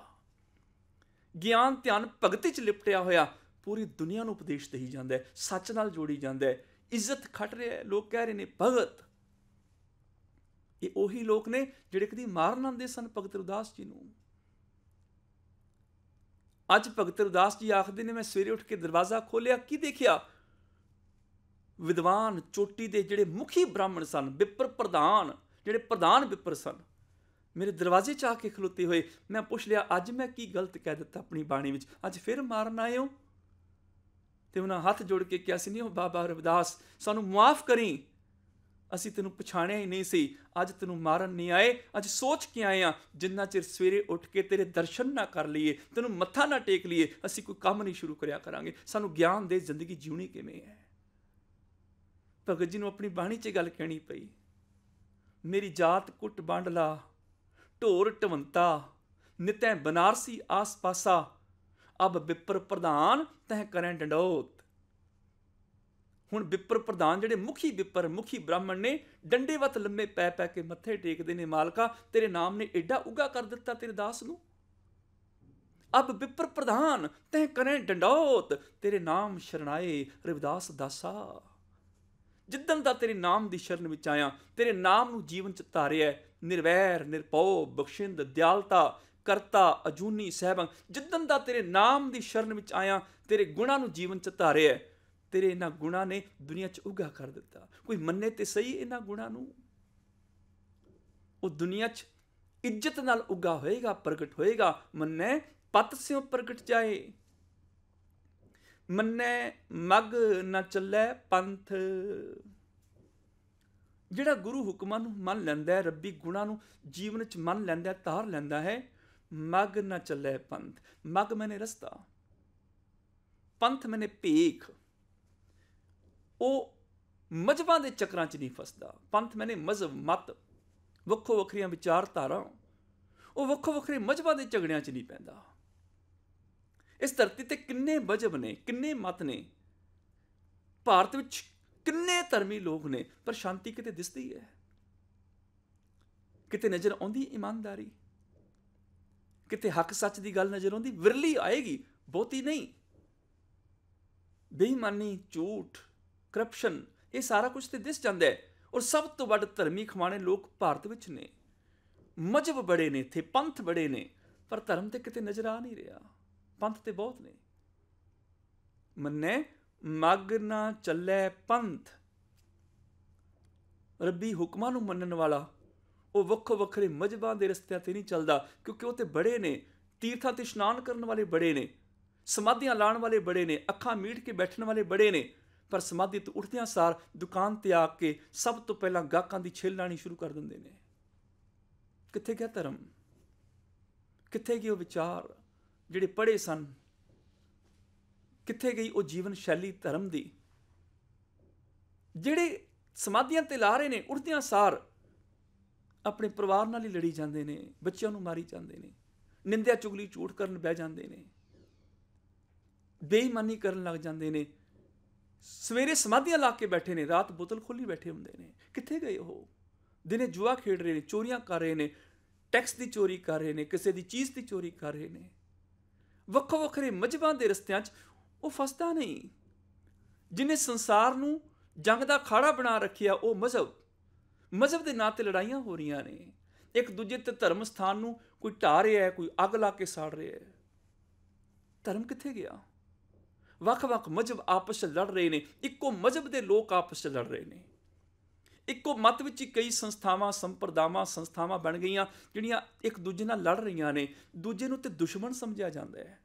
ਗਿਆਨ ਧਿਆਨ ਭਗਤੀ ਚ ਲਿਪਟਿਆ ਹੋਇਆ ਪੂਰੀ ਦੁਨੀਆ ਨੂੰ ਉਪਦੇਸ਼ ਦੇਈ ਜਾਂਦਾ ਹੈ ਸੱਚ ਨਾਲ ਜੋੜੀ ਜਾਂਦਾ ਹੈ ਇੱਜ਼ਤ ਖੱਟ ਰਿਹਾ ਹੈ ਲੋਕ ਕਹਿ ਰਹੇ ਨੇ ਭਗਤ ਇਹ ਉਹੀ ਲੋਕ ਨੇ ਜਿਹੜੇ ਕਦੀ ਮਾਰਨ ਆਂਦੇ ਸਨ ਭਗਤ ਰੁਦਾਸ ਜੀ ਨੂੰ ਅੱਜ ਭਗਤ ਰੁਦਾਸ ਜੀ ਆਖਦੇ ਨੇ ਮੈਂ ਸਵੇਰੇ ਉੱਠ ਕੇ ਦਰਵਾਜ਼ਾ ਖੋਲਿਆ ਕੀ ਦੇਖਿਆ ਵਿਦਵਾਨ ਚੋਟੀ ਦੇ ਜਿਹੜੇ ਮੁਖੀ ਬ੍ਰਾਹਮਣ ਸਨ ਵਿਪਰ ਪ੍ਰਧਾਨ ਜਿਹੜੇ ਪ੍ਰਧਾਨ ਵਿਪਰ ਸਨ ਮੇਰੇ ਦਰਵਾਜ਼ੇ 'ਚ ਆ ਕੇ ਖਲੋਤੇ ਹੋਏ ਮੈਂ ਪੁੱਛ ਲਿਆ ਅੱਜ ਮੈਂ ਕੀ ਗਲਤ ਕਹਿ ਦਿੱਤਾ ਆਪਣੀ ਬਾਣੀ ਵਿੱਚ ਅੱਜ ਫਿਰ ਮਾਰਨ ਆਏ ਹੋ ਤੇ ਉਹਨਾਂ ਹੱਥ ਜੋੜ ਕੇ ਕਿਹਾ ਸੀ ਨਹੀਂ ਉਹ ਬਾਬਾ ਰਵਿਦਾਸ ਸਾਨੂੰ ਮਾਫ ਕਰੀ ਅਸੀਂ ਤੈਨੂੰ ਪਛਾਣਿਆ ਹੀ ਨਹੀਂ ਸੀ ਅੱਜ ਤੈਨੂੰ ਮਾਰਨ ਨਹੀਂ ਆਏ ਅੱਜ ਸੋਚ ਕੇ ਆਏ ਆ ਜਿੰਨਾ ਚਿਰ ਸਵੇਰੇ ਉੱਠ ਕੇ ਤੇਰੇ ਦਰਸ਼ਨ ਨਾ ਕਰ ਲਈਏ ਤੈਨੂੰ ਮੱਥਾ ਨਾ ਟੇਕ ਲਈਏ ਅਸੀਂ ਕੋਈ ਕੰਮ ਨਹੀਂ ਸ਼ੁਰੂ ਕਰਿਆ ਕਰਾਂਗੇ ਸਾਨੂੰ ਗਿਆਨ ਦੇ ਜ਼ਿੰਦਗੀ ਜਿਉਣੀ ਕਿਵੇਂ ਹੈ ਭਗਤ ਜੀ ਨੂੰ ਆਪਣੀ ਬਾਣੀ 'ਚ ਗੱਲ ਕਹਿਣੀ ਪਈ ਮੇਰੀ ਜਾਤ ਕੁੱਟ ਬੰਡਲਾ ਢੋਰ ਟਵੰਤਾ ਨਿਤੈ ਬਨਾਰਸੀ ਆਸ-ਪਾਸਾ ਅਬ ਵਿਪਰ ਪ੍ਰਧਾਨ ਤਹਿ ਕਰੈ ਡੰਡੋਤ ਹੁਣ ਵਿਪਰ ਪ੍ਰਧਾਨ ਜਿਹੜੇ ਮੁਖੀ ਵਿਪਰ ਮੁਖੀ ਬ੍ਰਾਹਮਣ ਨੇ ਡੰਡੇ ਵਤ ਲੰਮੇ ਪੈ ਪੈ ਕੇ ਮੱਥੇ ਟੇਕਦੇ ਨੇ ਮਾਲਕਾ ਤੇਰੇ ਨਾਮ ਨੇ ਐਡਾ ਉਗਾ ਕਰ ਦਿੱਤਾ ਤੇਰੇ ਦਾਸ ਨੂੰ ਅਬ ਵਿਪਰ ਪ੍ਰਧਾਨ ਤਹ ਕਰੈ ਡੰਡੋਤ ਤੇਰੇ ਨਾਮ ਸ਼ਰਣਾਏ ਰਵਿਦਾਸ ਦਾਸਾ ਜਿੱਦਨ ਦਾ ਤੇਰੇ ਨਾਮ ਦੀ ਸ਼ਰਨ ਵਿੱਚ ਆਇਆ ਤੇਰੇ ਨਾਮ ਨੂੰ ਜੀਵਨ ਚ ਧਾਰਿਆ ਨਿਰਵੈਰ ਨਿਰਪਉ ਬਖਸ਼ਿੰਦ ਦਿਆਲਤਾ ਕਰਤਾ ਅਜੂਨੀ ਸਹਿਬੰ ਜਿੱਦਨ ਦਾ ਤੇਰੇ ਨਾਮ ਦੀ ਸ਼ਰਨ ਵਿੱਚ ਆਇਆ ਤੇਰੇ ਗੁਣਾ ਨੂੰ ਜੀਵਨ ਚ ਧਾਰਿਆ ਤੇਰੇ ਇਹਨਾਂ ਗੁਣਾ ਨੇ ਦੁਨੀਆ ਚ ਉਗਾ ਕਰ ਦਿੱਤਾ ਕੋਈ ਮੰਨੇ ਤੇ ਸਹੀ ਇਹਨਾਂ ਗੁਣਾ ਨੂੰ ਉਹ ਦੁਨੀਆ ਚ ਇੱਜ਼ਤ ਨਾਲ ਉਗਾ ਹੋਏਗਾ ਪ੍ਰਗਟ ਹੋਏਗਾ ਮੰਨੇ ਪਤ ਸਿਓ ਪ੍ਰਗਟ ਜਾਏ ਮੰਨੇ ਮਗ ਨਾ ਚੱਲੇ ਪੰਥ ਜਿਹੜਾ ਗੁਰੂ ਹੁਕਮਾਂ ਨੂੰ ਮੰਨ ਲੈਂਦਾ ਹੈ ਰੱਬੀ ਗੁਣਾਂ ਨੂੰ ਜੀਵਨ ਚ ਮੰਨ ਲੈਂਦਾ ਹੈ ਤਾਰ ਲੈਂਦਾ ਹੈ ਮਗ ਨਾ ਚੱਲੇ ਪੰਥ ਮਗ ਮੈਨੇ ਰਸਤਾ ਪੰਥ ਮੈਨੇ ਭੇਖ ਉਹ ਮਜਬਾਂ ਦੇ ਚੱਕਰਾਂ 'ਚ ਨਹੀਂ ਫਸਦਾ ਪੰਥ ਮੈਨੇ ਮਜ਼ਬ ਮਤ ਵੱਖੋ ਵੱਖਰੀਆਂ ਵਿਚਾਰਧਾਰਾ ਉਹ ਵੱਖੋ ਵੱਖਰੇ ਮਜਬਾਂ ਦੇ ਝਗੜਿਆਂ 'ਚ ਨਹੀਂ ਪੈਂਦਾ ਇਸ ਧਰਤੀ ਤੇ ਕਿੰਨੇ ਮਜਬ ਨੇ ਕਿੰਨੇ ਮਤ ਨੇ ਭਾਰਤ ਵਿੱਚ ਕਿੰਨੇ ਧਰਮੀ ਲੋਕ ਨੇ ਪਰ ਸ਼ਾਂਤੀ ਕਿਤੇ ਦਿਸਦੀ ਹੈ ਕਿਤੇ ਨਜ਼ਰ ਆਉਂਦੀ ਇਮਾਨਦਾਰੀ ਕਿਤੇ ਹੱਕ ਸੱਚ ਦੀ ਗੱਲ ਨਜ਼ਰ ਆਉਂਦੀ ਵਿਰਲੀ ਆਏਗੀ ਬਹੁਤੀ ਨਹੀਂ ਬੇਈਮਾਨੀ ਝੂਠ ਕਰਪਸ਼ਨ ਇਹ ਸਾਰਾ ਕੁਝ ਤੇ ਦਿਸ ਜਾਂਦਾ ਹੈ ਔਰ ਸਭ ਤੋਂ ਵੱਡ ਧਰਮੀ ਖਮਾਣੇ ਲੋਕ ਭਾਰਤ ਵਿੱਚ ਨੇ ਮਜਬ ਬੜੇ ਨੇ ਇੱਥੇ ਪੰਥ ਬੜੇ ਨੇ ਪਰ ਧਰਮ ਤੇ ਕਿਤੇ ਨਜ਼ਰ ਆ ਨਹੀਂ ਰਿਹਾ ਪੰਥ ਤੇ ਬਹੁਤ ਨੇ ਮੰਨੇ ਮਗ ਨਾ ਚੱਲੇ ਪੰਥ ਰੱਬੀ ਹੁਕਮਾਂ ਨੂੰ ਮੰਨਣ ਵਾਲਾ ਉਹ ਵੱਖੋ ਵੱਖਰੇ ਮਜਬਾਂ ਦੇ ਰਸਤਿਆਂ ਤੇ ਨਹੀਂ ਚੱਲਦਾ ਕਿਉਂਕਿ ਉਹ ਤੇ ਬੜੇ ਨੇ ਤੀਰਥਾਂ ਤੇ ਇਸ਼ਨਾਨ ਕਰਨ ਵਾਲੇ ਬੜੇ ਨੇ ਸਮਾਧੀਆਂ ਲਾਣ ਵਾਲੇ ਬੜੇ ਨੇ ਅੱਖਾਂ ਮੀਟ ਕੇ ਬੈਠਣ ਵਾਲੇ ਬੜੇ ਨੇ ਪਰ ਸਮਾਧੀ ਤੋਂ ਉੱਠਦਿਆਂ ਸਾਰ ਦੁਕਾਨ ਤੇ ਆ ਕੇ ਸਭ ਤੋਂ ਪਹਿਲਾਂ ਗਾਹਕਾਂ ਦੀ ਛੇਲ ਲਾਣੀ ਸ਼ੁਰੂ ਕਰ ਦਿੰਦੇ ਨੇ ਕਿੱਥੇ ਗਿਆ ਧਰਮ ਕਿੱਥੇ ਗਿਆ ਵਿਚਾਰ ਜਿਹੜੇ ਪੜ੍ਹੇ ਸਨ ਕਿੱਥੇ ਗਈ ਉਹ ਜੀਵਨ ਸ਼ੈਲੀ ਧਰਮ ਦੀ ਜਿਹੜੇ ਸਮਾਧੀਆਂ ਤੇ ਲਾ ਰਹੇ ਨੇ ਉੜਦਿਆਂ ਸਾਰ ਆਪਣੇ ਪਰਿਵਾਰ ਨਾਲ ਹੀ ਲੜੀ ਜਾਂਦੇ ਨੇ ਬੱਚਿਆਂ ਨੂੰ ਮਾਰੀ ਜਾਂਦੇ ਨੇ ਨਿੰਦਿਆ ਚੁਗਲੀ ਝੂਠ ਕਰਨ ਬਹਿ ਜਾਂਦੇ ਨੇ ਬੇਈਮਾਨੀ ਕਰਨ ਲੱਗ ਜਾਂਦੇ ਨੇ ਸਵੇਰੇ ਸਮਾਧੀਆਂ ਲਾ ਕੇ ਬੈਠੇ ਨੇ ਰਾਤ ਬੋਤਲ ਖੋਲੀ ਬੈਠੇ ਹੁੰਦੇ ਨੇ ਕਿੱਥੇ ਗਏ ਉਹ ਦਿਨੇ ਜੁਆ ਖੇਡ ਰਹੇ ਨੇ ਚੋਰੀਆਂ ਕਰ ਰਹੇ ਨੇ ਟੈਕਸ ਦੀ ਚੋਰੀ ਕਰ ਰਹੇ ਨੇ ਕਿਸੇ ਦੀ ਚੀਜ਼ ਦੀ ਚੋਰੀ ਕਰ ਰਹੇ ਨੇ ਵੱਖ ਵੱਖਰੇ ਮਜਬਾਂ ਦੇ ਰਸਤਿਆਂ 'ਚ ਉਹ ਫਸਦਾ ਨਹੀਂ ਜਿਨੇ ਸੰਸਾਰ ਨੂੰ ਜੰਗ ਦਾ ਖਾੜਾ ਬਣਾ ਰੱਖਿਆ ਉਹ ਮਜ਼ਹਬ ਮਜ਼ਹਬ ਦੇ ਨਾਂ ਤੇ ਲੜਾਈਆਂ ਹੋ ਰਹੀਆਂ ਨੇ ਇੱਕ ਦੂਜੇ ਤੇ ਧਰਮ ਸਥਾਨ ਨੂੰ ਕੋਈ ਢਾ ਰਿਹਾ ਹੈ ਕੋਈ ਅੱਗ ਲਾ ਕੇ ਸਾੜ ਰਿਹਾ ਹੈ ਧਰਮ ਕਿੱਥੇ ਗਿਆ ਵੱਖ-ਵੱਖ ਮਜਬ ਆਪਸ ਵਿੱਚ ਲੜ ਰਹੇ ਨੇ ਇੱਕੋ ਮਜਬ ਦੇ ਲੋਕ ਆਪਸ ਵਿੱਚ ਲੜ ਰਹੇ ਨੇ ਇੱਕੋ ਮਤ ਵਿੱਚ ਹੀ ਕਈ ਸੰਸਥਾਵਾਂ ਸੰਪਰਦਾਵਾਂ ਸੰਸਥਾਵਾਂ ਬਣ ਗਈਆਂ ਜਿਹੜੀਆਂ ਇੱਕ ਦੂਜੇ ਨਾਲ ਲੜ ਰਹੀਆਂ ਨੇ ਦੂਜੇ ਨੂੰ ਤੇ ਦੁਸ਼ਮਣ ਸਮਝਿਆ ਜਾਂਦਾ ਹੈ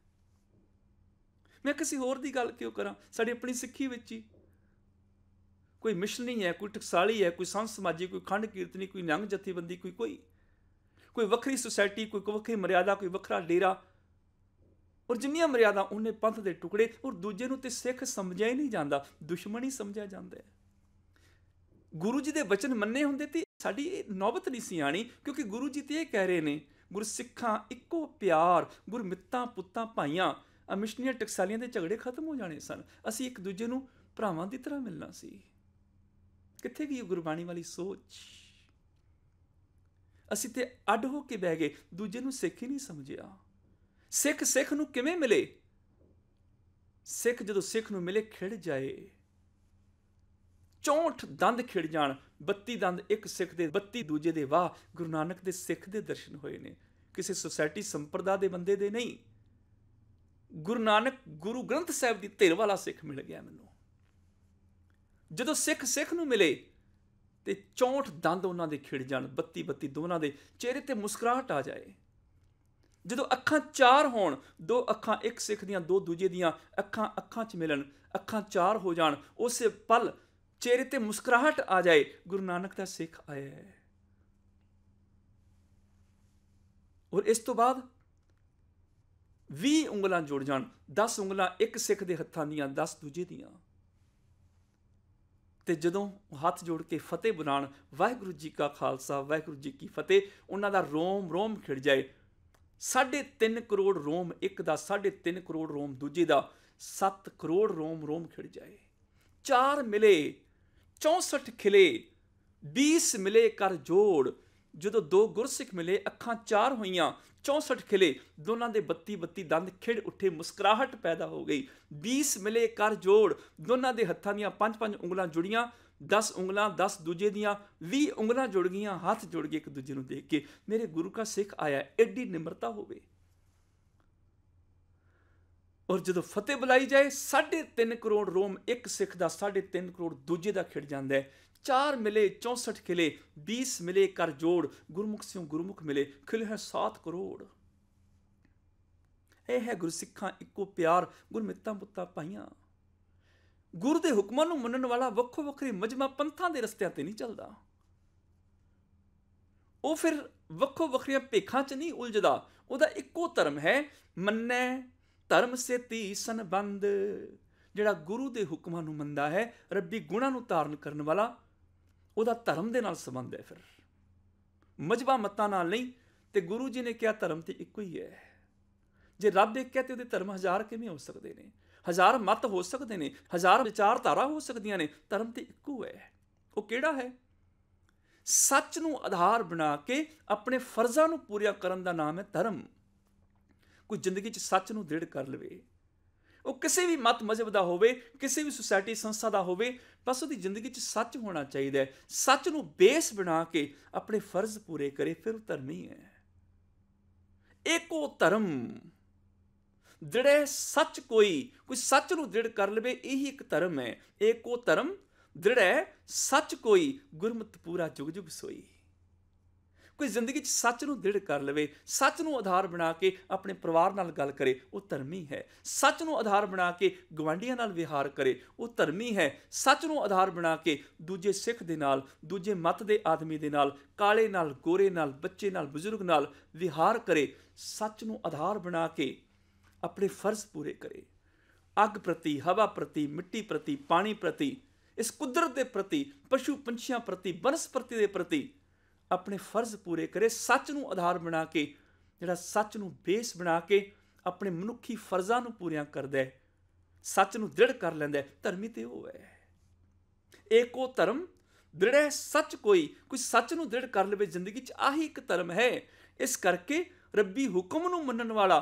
ਮੈਂ ਕਿਸੇ ਹੋਰ ਦੀ ਗੱਲ ਕਿਉਂ ਕਰਾਂ ਸਾਡੀ ਆਪਣੀ ਸਿੱਖੀ ਵਿੱਚ ਹੀ ਕੋਈ ਨਹੀਂ ਹੈ ਕੋਈ ਟਕਸਾਲੀ ਹੈ ਕੋਈ ਸੰਤ ਸਮਾਜੀ ਕੋਈ ਖੰਡ ਕੀਰਤਨੀ ਕੋਈ ਨੰਗ ਜਥੇਬੰਦੀ ਕੋਈ ਕੋਈ ਕੋਈ ਵੱਖਰੀ ਸੁਸਾਇਟੀ ਕੋਈ ਵੱਖਰੀ ਮਰਿਆਦਾ ਕੋਈ ਵੱਖਰਾ ਡੇਰਾ ਔਰ ਜਿੰਨੀਆਂ ਮਰਿਆਦਾ ਉਹਨੇ ਪੰਥ ਦੇ ਟੁਕੜੇ ਔਰ ਦੂਜੇ ਨੂੰ ਤੇ ਸਿੱਖ ਸਮਝਿਆ ਹੀ ਨਹੀਂ ਜਾਂਦਾ ਦੁਸ਼ਮਣ ਹੀ ਸਮਝਿਆ ਜਾਂਦਾ ਹੈ ਗੁਰੂ ਜੀ ਦੇ ਵਚਨ ਮੰਨੇ ਹੁੰਦੇ ਤੇ ਸਾਡੀ ਇਹ ਨੌਬਤ ਨਹੀਂ ਸੀ ਆਣੀ ਕਿਉਂਕਿ ਗੁਰੂ ਜੀ ਤੇ ਇਹ ਕਹਿ ਰਹੇ ਨੇ ਗੁਰਸਿੱਖਾਂ ਇੱਕੋ ਪਿਆਰ ਗੁਰਮਿੱਤਾਂ ਪੁੱਤਾਂ ਭਾਈਆਂ ਅਮਿਸ਼ਨੀਆਂ ਟਕਸਾਲੀਆਂ ਦੇ ਝਗੜੇ ਖਤਮ ਹੋ ਜਾਣੇ ਸਨ ਅਸੀਂ ਇੱਕ ਦੂਜੇ ਨੂੰ ਭਰਾਵਾਂ ਦੀ ਤਰ੍ਹਾਂ ਮਿਲਣਾ ਸੀ ਕਿੱਥੇ ਗਈ ਗੁਰਬਾਣੀ ਵਾਲੀ ਸੋਚ ਅਸੀਂ ਤੇ ਅੱਡ ਹੋ ਕੇ ਬਹਿ ਗਏ ਦੂਜੇ ਨੂੰ ਸਿੱਖ ਹੀ ਨਹੀਂ ਸਮਝਿਆ ਸਿੱਖ ਸਿੱਖ ਨੂੰ ਕਿਵੇਂ ਮਿਲੇ ਸਿੱਖ ਜਦੋਂ ਸਿੱਖ ਨੂੰ ਮਿਲੇ ਖਿੜ ਜਾਏ 64 ਦੰਦ ਖਿੜ ਜਾਣ 32 ਦੰਦ ਇੱਕ ਸਿੱਖ ਦੇ 32 ਦੂਜੇ ਦੇ ਵਾਹ ਗੁਰੂ ਨਾਨਕ ਦੇ ਸਿੱਖ ਦੇ ਦਰਸ਼ਨ ਹੋਏ ਨੇ ਕਿਸੇ ਸੋਸਾਇਟੀ ਸੰਪਰਦਾ ਦੇ ਬੰਦੇ ਦੇ ਨਹੀਂ ਗੁਰੂ ਨਾਨਕ ਗੁਰੂ ਗ੍ਰੰਥ ਸਾਹਿਬ ਦੀ ਧਿਰ ਵਾਲਾ ਸਿੱਖ ਮਿਲ ਗਿਆ ਮੈਨੂੰ ਜਦੋਂ ਸਿੱਖ ਸਿੱਖ ਨੂੰ ਮਿਲੇ ਤੇ 64 ਦੰਦ ਉਹਨਾਂ ਦੇ ਖਿੜ ਜਾਣ 32 32 ਦੋਨਾਂ ਦੇ ਚਿਹਰੇ ਤੇ ਮੁਸਕਰਾਹਟ ਆ ਜਾਏ ਜਦੋਂ ਅੱਖਾਂ ਚਾਰ ਹੋਣ ਦੋ ਅੱਖਾਂ ਇੱਕ ਸਿੱਖ ਦੀਆਂ ਦੋ ਦੂਜੇ ਦੀਆਂ ਅੱਖਾਂ ਅੱਖਾਂ 'ਚ ਮਿਲਣ ਅੱਖਾਂ ਚਾਰ ਹੋ ਜਾਣ ਉਸੇ ਪਲ ਚਿਹਰੇ ਤੇ ਮੁਸਕਰਾਹਟ ਆ ਜਾਏ ਗੁਰੂ ਨਾਨਕ ਦਾ ਸਿੱਖ ਆਇਆ ਹੈ ਔਰ ਇਸ ਤੋਂ ਬਾਅਦ 20 ਉਂਗਲਾਂ ਜੁੜ ਜਾਣ 10 ਉਂਗਲਾਂ ਇੱਕ ਸਿੱਖ ਦੇ ਹੱਥਾਂ ਦੀਆਂ 10 ਦੂਜੇ ਦੀਆਂ ਤੇ ਜਦੋਂ ਹੱਥ ਜੋੜ ਕੇ ਫਤਿਹ ਬੁਲਾਣ ਵਾਹਿਗੁਰੂ ਜੀ ਕਾ ਖਾਲਸਾ ਵਾਹਿਗੁਰੂ ਜੀ ਕੀ ਫਤਿਹ ਉਹਨਾਂ ਦਾ ਰੋਮ ਰੋਮ ਖਿੜ ਜਾਏ 3.5 ਕਰੋੜ ਰੋਮ ਇੱਕ ਦਾ 3.5 ਕਰੋੜ ਰੋਮ ਦੂਜੇ ਦਾ 7 ਕਰੋੜ ਰੋਮ ਰੋਮ ਖਿੜ ਜਾਏ ਚਾਰ ਮਿਲੇ 64 ਖਿਲੇ 20 ਮਿਲੇ ਕਰ ਜੋੜ ਜਦੋਂ ਦੋ ਗੁਰਸਿੱਖ ਮਿਲੇ ਅੱਖਾਂ ਚਾਰ ਹੋਈਆਂ 64 ਖਿਲੇ ਦੋਨਾਂ ਦੇ 32 32 ਦੰਦ ਖਿੜ ਉੱਠੇ ਮੁਸਕਰਾਹਟ ਪੈਦਾ ਹੋ ਗਈ 20 ਮਿਲੇ ਕਰ ਜੋੜ ਦੋਨਾਂ ਦੇ ਹੱਥਾਂ ਦੀਆਂ ਪੰਜ ਪੰਜ ਉਂਗਲਾਂ ਜੁੜੀਆਂ 10 ਉਂਗਲਾਂ 10 ਦੂਜੇ ਦੀਆਂ 20 ਉਂਗਲਾਂ ਜੁੜ ਗਈਆਂ ਹੱਥ ਜੁੜ ਗਏ ਇੱਕ ਦੂਜੇ ਨੂੰ ਦੇਖ ਕੇ ਮੇਰੇ ਗੁਰੂ ਦਾ ਸਿੱਖ ਆਇਆ ਐਡੀ ਨਿਮਰਤਾ ਹੋਵੇ ਔਰ ਜਦੋਂ ਫਤਿਹ ਬੁਲਾਈ ਜਾਏ 3.5 ਕਰੋੜ ਰੋਮ ਇੱਕ ਸਿੱਖ ਦਾ 3.5 ਕਰੋੜ ਦੂਜੇ ਦਾ ਖਿੜ ਜਾਂਦਾ ਹੈ ਚਾਰ ਮਿਲੇ 64 ਖਿਲੇ 20 ਮਿਲੇ ਕਰ ਜੋੜ ਗੁਰਮੁਖ ਸਿਉ ਗੁਰਮੁਖ ਮਿਲੇ ਖਿਲੇ ਹੈ 7 ਕਰੋੜ ਇਹ ਹੈ ਗੁਰਸਿੱਖਾਂ ਇੱਕੋ ਪਿਆਰ ਗੁਰਮਿੱਤਾਂ ਪੁੱਤਾਂ ਪਾਈਆਂ ਗੁਰ ਦੇ ਹੁਕਮਾਂ ਨੂੰ ਮੰਨਣ ਵਾਲਾ ਵੱਖੋ ਵੱਖਰੇ ਮਜਮਾ ਪੰਥਾਂ ਦੇ ਰਸਤਿਆਂ ਤੇ ਨਹੀਂ ਚੱਲਦਾ ਉਹ ਫਿਰ ਵੱਖੋ ਵੱਖਰੀਆਂ ਭੇਖਾਂ 'ਚ ਨਹੀਂ ਉਲਝਦਾ ਉਹਦਾ ਇੱਕੋ ਧਰਮ ਹੈ ਮੰਨੈ ਧਰਮ ਸੇਤੀ ਸੰਬੰਧ ਜਿਹੜਾ ਗੁਰੂ ਦੇ ਹੁਕਮਾਂ ਨੂੰ ਮੰਨਦਾ ਹੈ ਰੱਬੀ ਗੁਣਾਂ ਨੂੰ ਧਾਰਨ ਕਰਨ ਵਾਲਾ ਉਹਦਾ ਧਰਮ ਦੇ ਨਾਲ ਸੰਬੰਧ ਹੈ ਫਿਰ ਮਜਬਾ ਮਤਾਂ ਨਾਲ ਨਹੀਂ ਤੇ ਗੁਰੂ ਜੀ ਨੇ ਕਿਹਾ ਧਰਮ ਤੇ ਇੱਕੋ ਹੀ ਹੈ ਜੇ ਰੱਬ ਇੱਕ ਹੈ ਤੇ ਉਹਦੇ ਧਰਮ ਹਜ਼ਾਰ ਕਿਵੇਂ ਹੋ ਸਕਦੇ ਨੇ ਹਜ਼ਾਰ ਮਤ ਹੋ ਸਕਦੇ ਨੇ ਹਜ਼ਾਰ ਵਿਚਾਰਧਾਰਾ ਹੋ ਸਕਦੀਆਂ ਨੇ ਧਰਮ ਤੇ ਇੱਕੋ ਹੈ ਉਹ ਕਿਹੜਾ ਹੈ ਸੱਚ ਨੂੰ ਆਧਾਰ ਬਣਾ ਕੇ ਆਪਣੇ ਫਰਜ਼ਾਂ ਨੂੰ ਪੂਰੀਆਂ ਕਰਨ ਦਾ ਨਾਮ ਹੈ ਧਰਮ ਕੋਈ ਜ਼ਿੰਦਗੀ 'ਚ ਸੱਚ ਨੂੰ ਦ੍ਰਿੜ ਕਰ ਲਵੇ ਉਹ ਕਿਸੇ ਵੀ ਮਤ ਮਜ਼ਹਬ ਦਾ ਹੋਵੇ ਕਿਸੇ ਵੀ ਸੁਸਾਇਟੀ ਸੰਸਥਾ ਦਾ ਹੋਵੇ ਬਸ ਉਹਦੀ ਜ਼ਿੰਦਗੀ 'ਚ ਸੱਚ ਹੋਣਾ ਚਾਹੀਦਾ ਹੈ ਸੱਚ ਨੂੰ ਬੇਸ ਬਣਾ ਕੇ ਆਪਣੇ ਫਰਜ਼ ਪੂਰੇ ਕਰੇ ਫਿਰ ਉਹ ਹੀ ਹੈ ਇੱਕੋ ਧਰਮ ਜਿਹੜੇ ਸੱਚ ਕੋਈ ਕੋਈ ਸੱਚ ਨੂੰ ਦ੍ਰਿੜ ਕਰ ਲਵੇ ਇਹੀ ਇੱਕ ਧਰਮ ਹੈ ਇੱਕੋ ਧਰਮ ਜਿਹੜੇ ਸੱਚ ਕੋਈ ਗੁਰਮਤਿ ਪੂਰਾ ਜੁਗ ਜੁਗ ਸੋਈ ਕੋਈ ਜ਼ਿੰਦਗੀ 'ਚ ਸੱਚ ਨੂੰ ਦ੍ਰਿੜ ਕਰ ਲਵੇ ਸੱਚ ਨੂੰ ਆਧਾਰ ਬਣਾ ਕੇ ਆਪਣੇ ਪਰਿਵਾਰ ਨਾਲ ਗੱਲ ਕਰੇ ਉਹ ਧਰਮੀ ਹੈ ਸੱਚ ਨੂੰ ਆਧਾਰ ਬਣਾ ਕੇ ਗਵਾਂਢੀਆਂ ਨਾਲ ਵਿਹਾਰ ਕਰੇ ਉਹ ਧਰਮੀ ਹੈ ਸੱਚ ਨੂੰ ਆਧਾਰ ਬਣਾ ਕੇ ਦੂਜੇ ਸਿੱਖ ਦੇ ਨਾਲ ਦੂਜੇ ਮਤ ਦੇ ਆਦਮੀ ਦੇ ਨਾਲ ਕਾਲੇ ਨਾਲ ਗੋਰੇ ਨਾਲ ਬੱਚੇ ਨਾਲ ਬਜ਼ੁਰਗ ਨਾਲ ਵਿਹਾਰ ਕਰੇ ਸੱਚ ਨੂੰ ਆਧਾਰ ਬਣਾ ਕੇ ਆਪਣੇ ਫਰਜ਼ ਪੂਰੇ ਕਰੇ ਅੱਗ ਪ੍ਰਤੀ ਹਵਾ ਪ੍ਰਤੀ ਮਿੱਟੀ ਪ੍ਰਤੀ ਪਾਣੀ ਪ੍ਰਤੀ ਇਸ ਕੁਦਰਤ ਦੇ ਪ੍ਰਤੀ ਪਸ਼ੂ ਪੰਛੀਆਂ ਪ੍ਰਤੀ ਬਨਸਪਤੀ ਦੇ ਪ੍ਰਤੀ ਆਪਣੇ ਫਰਜ਼ ਪੂਰੇ ਕਰੇ ਸੱਚ ਨੂੰ ਆਧਾਰ ਬਣਾ ਕੇ ਜਿਹੜਾ ਸੱਚ ਨੂੰ ਬੇਸ ਬਣਾ ਕੇ ਆਪਣੇ ਮਨੁੱਖੀ ਫਰਜ਼ਾਂ ਨੂੰ ਪੂਰੀਆਂ ਕਰਦਾ ਹੈ ਸੱਚ ਨੂੰ ਦ੍ਰਿੜ ਕਰ ਲੈਂਦਾ ਹੈ ਧਰਮੀ ਤੇ ਉਹ ਹੈ ਏਕੋ ਧਰਮ ਦ੍ਰਿੜੇ ਸੱਚ ਕੋਈ ਕੋਈ ਸੱਚ ਨੂੰ ਦ੍ਰਿੜ ਕਰ ਲਵੇ ਜ਼ਿੰਦਗੀ 'ਚ ਆਹੀ ਇੱਕ ਧਰਮ ਹੈ ਇਸ ਕਰਕੇ ਰੱਬੀ ਹੁਕਮ ਨੂੰ ਮੰਨਣ ਵਾਲਾ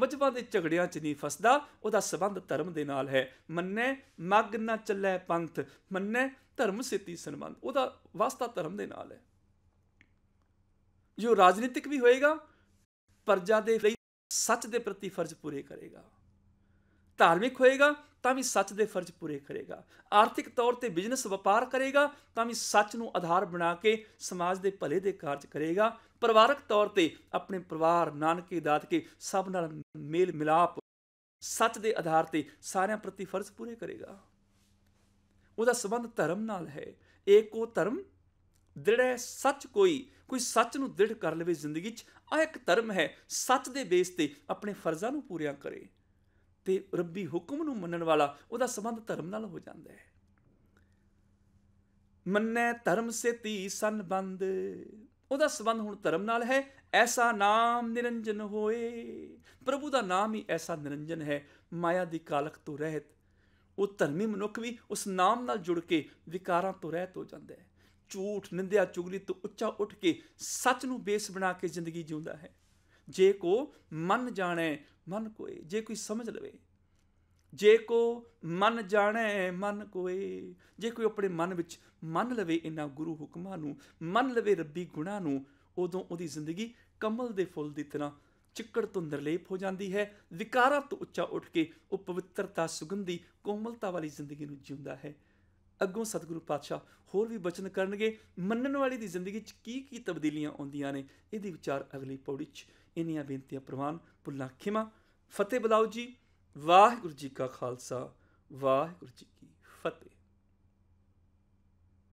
ਮਜਬਾਂ ਦੇ ਝਗੜਿਆਂ 'ਚ ਨਹੀਂ ਫਸਦਾ ਉਹਦਾ ਸਬੰਧ ਧਰਮ ਦੇ ਨਾਲ ਹੈ ਮੰਨੇ ਮਗ ਨਾ ਚੱਲੇ ਪੰਥ ਮੰਨੇ ਧਰਮ ਸਿੱਤੀ ਸੰਬੰਧ ਉਹਦਾ ਵਾਸਤਾ ਧਰਮ ਦੇ ਨਾਲ ਹੈ ਜੋ ਰਾਜਨੀਤਿਕ ਵੀ ਹੋਏਗਾ ਪਰਜਾ ਦੇ ਲਈ ਸੱਚ ਦੇ ਪ੍ਰਤੀ ਫਰਜ਼ ਪੂਰੇ ਕਰੇਗਾ ਧਾਰਮਿਕ ਹੋਏਗਾ ਤਾਂ ਵੀ ਸੱਚ ਦੇ ਫਰਜ਼ ਪੂਰੇ ਕਰੇਗਾ ਆਰਥਿਕ ਤੌਰ ਤੇ ਬਿਜ਼ਨਸ ਵਪਾਰ ਕਰੇਗਾ ਤਾਂ ਵੀ ਸੱਚ ਨੂੰ ਆਧਾਰ ਬਣਾ ਕੇ ਸਮਾਜ ਦੇ ਭਲੇ ਦੇ ਕਾਰਜ ਕਰੇਗਾ ਪਰਿਵਾਰਕ ਤੌਰ ਤੇ ਆਪਣੇ ਪਰਿਵਾਰ ਨਾਨਕੇ ਦਾਦਕੇ ਸਭ ਨਾਲ ਮੇਲ ਮਿਲਾਪ ਸੱਚ ਦੇ ਆਧਾਰ ਤੇ ਸਾਰਿਆਂ ਪ੍ਰਤੀ ਫਰਜ਼ ਪੂਰੇ ਕਰੇਗਾ ਉਹਦਾ ਸਬੰਧ ਧਰਮ ਨਾਲ ਹੈ ਏਕੋ ਧਰਮ ਦ੍ਰਿੜ ਸੱਚ ਕੋਈ ਕੋਈ ਸੱਚ ਨੂੰ ਦ੍ਰਿੜ ਕਰ ਲਵੇ ਜ਼ਿੰਦਗੀ 'ਚ ਆ ਇੱਕ ਧਰਮ ਹੈ ਸੱਚ ਦੇ ਬੇਸ ਤੇ ਆਪਣੇ ਫਰਜ਼ਾਂ ਨੂੰ ਪੂਰਿਆਂ ਕਰੇ ਤੇ ਰੱਬੀ ਹੁਕਮ ਨੂੰ ਮੰਨਣ ਵਾਲਾ ਉਹਦਾ ਸੰਬੰਧ ਧਰਮ ਨਾਲ ਹੋ ਜਾਂਦਾ ਹੈ ਮੰਨੇ ਧਰਮ ਸੇ ਤੀ ਸੰਬੰਧ ਉਹਦਾ ਸੰਬੰਧ ਹੁਣ ਧਰਮ ਨਾਲ ਹੈ ਐਸਾ ਨਾਮ ਨਿਰੰਜਨ ਹੋਏ ਪ੍ਰਭੂ ਦਾ ਨਾਮ ਹੀ ਐਸਾ ਨਿਰੰਜਨ ਹੈ ਮਾਇਆ ਦੀ ਕਾਲਖ ਤੋਂ ਰਹਿਤ ਉਹ ਧਰਮੀ ਮਨੁੱਖ ਵੀ ਉਸ ਨਾਮ ਨਾਲ ਜੁੜ ਕੇ ਵਿਕਾਰਾਂ ਤੋਂ ਰਹਿਤ ਹੋ ਜਾਂਦਾ ਹੈ ਝੂਠ ਨਿੰਦਿਆ ਚੁਗਲੀ ਤੋਂ ਉੱਚਾ ਉੱਠ ਕੇ ਸੱਚ ਨੂੰ ਬੇਸ ਬਣਾ ਕੇ ਜ਼ਿੰਦਗੀ ਜਿਉਂਦਾ ਹੈ ਜੇ ਕੋ ਮਨ ਜਾਣੈ ਮਨ ਕੋਏ ਜੇ ਕੋਈ ਸਮਝ ਲਵੇ ਜੇ ਕੋ ਮਨ ਜਾਣੈ ਮਨ ਕੋਏ ਜੇ ਕੋਈ ਆਪਣੇ ਮਨ ਵਿੱਚ ਮੰਨ ਲਵੇ ਇਹਨਾਂ ਗੁਰੂ ਹੁਕਮਾਂ ਨੂੰ ਮੰਨ ਲਵੇ ਰੱਬੀ ਗੁਣਾ ਨੂੰ ਉਦੋਂ ਉਹਦੀ ਜ਼ਿੰਦਗੀ ਕਮਲ ਦੇ ਫੁੱਲ ਦੀ ਤਰ੍ਹਾਂ ਚਿੱਕੜ ਤੋਂ ਨਿਰਲੇਪ ਹੋ ਜਾਂਦੀ ਹੈ ਵਿਕਾਰਾਂ ਤੋਂ ਉੱਚਾ ਉੱਠ ਕੇ ਉਹ ਪਵਿੱਤਰਤਾ ਸੁਗੰਧੀ ਕੋਮਲਤਾ ਵਾਲੀ ਜ਼ਿੰਦਗੀ ਨੂੰ ਜਿਉਂਦਾ ਹੈ ਅੱਗੋਂ ਸਤਿਗੁਰੂ ਪਾਤਸ਼ਾਹ ਹੋਰ ਵੀ ਬਚਨ ਕਰਨਗੇ ਮੰਨਣ ਵਾਲੀ ਦੀ ਜ਼ਿੰਦਗੀ 'ਚ ਕੀ ਕੀ ਤਬਦੀਲੀਆਂ ਆਉਂਦੀਆਂ ਨੇ ਇਹਦੀ ਵਿਚਾਰ ਅਗਲੀ ਪੌੜੀ 'ਚ ਇਨੀਆਂ ਬੇਨਤੀਆਂ ਪ੍ਰਵਾਨ ਪੁੱਲਾ ਖਿਮਾ ਫਤਿਹ ਬਲਾਉ ਜੀ ਵਾਹਿਗੁਰੂ ਜੀ ਕਾ ਖਾਲਸਾ ਵਾਹਿਗੁਰੂ ਜੀ ਕੀ ਫਤਿਹ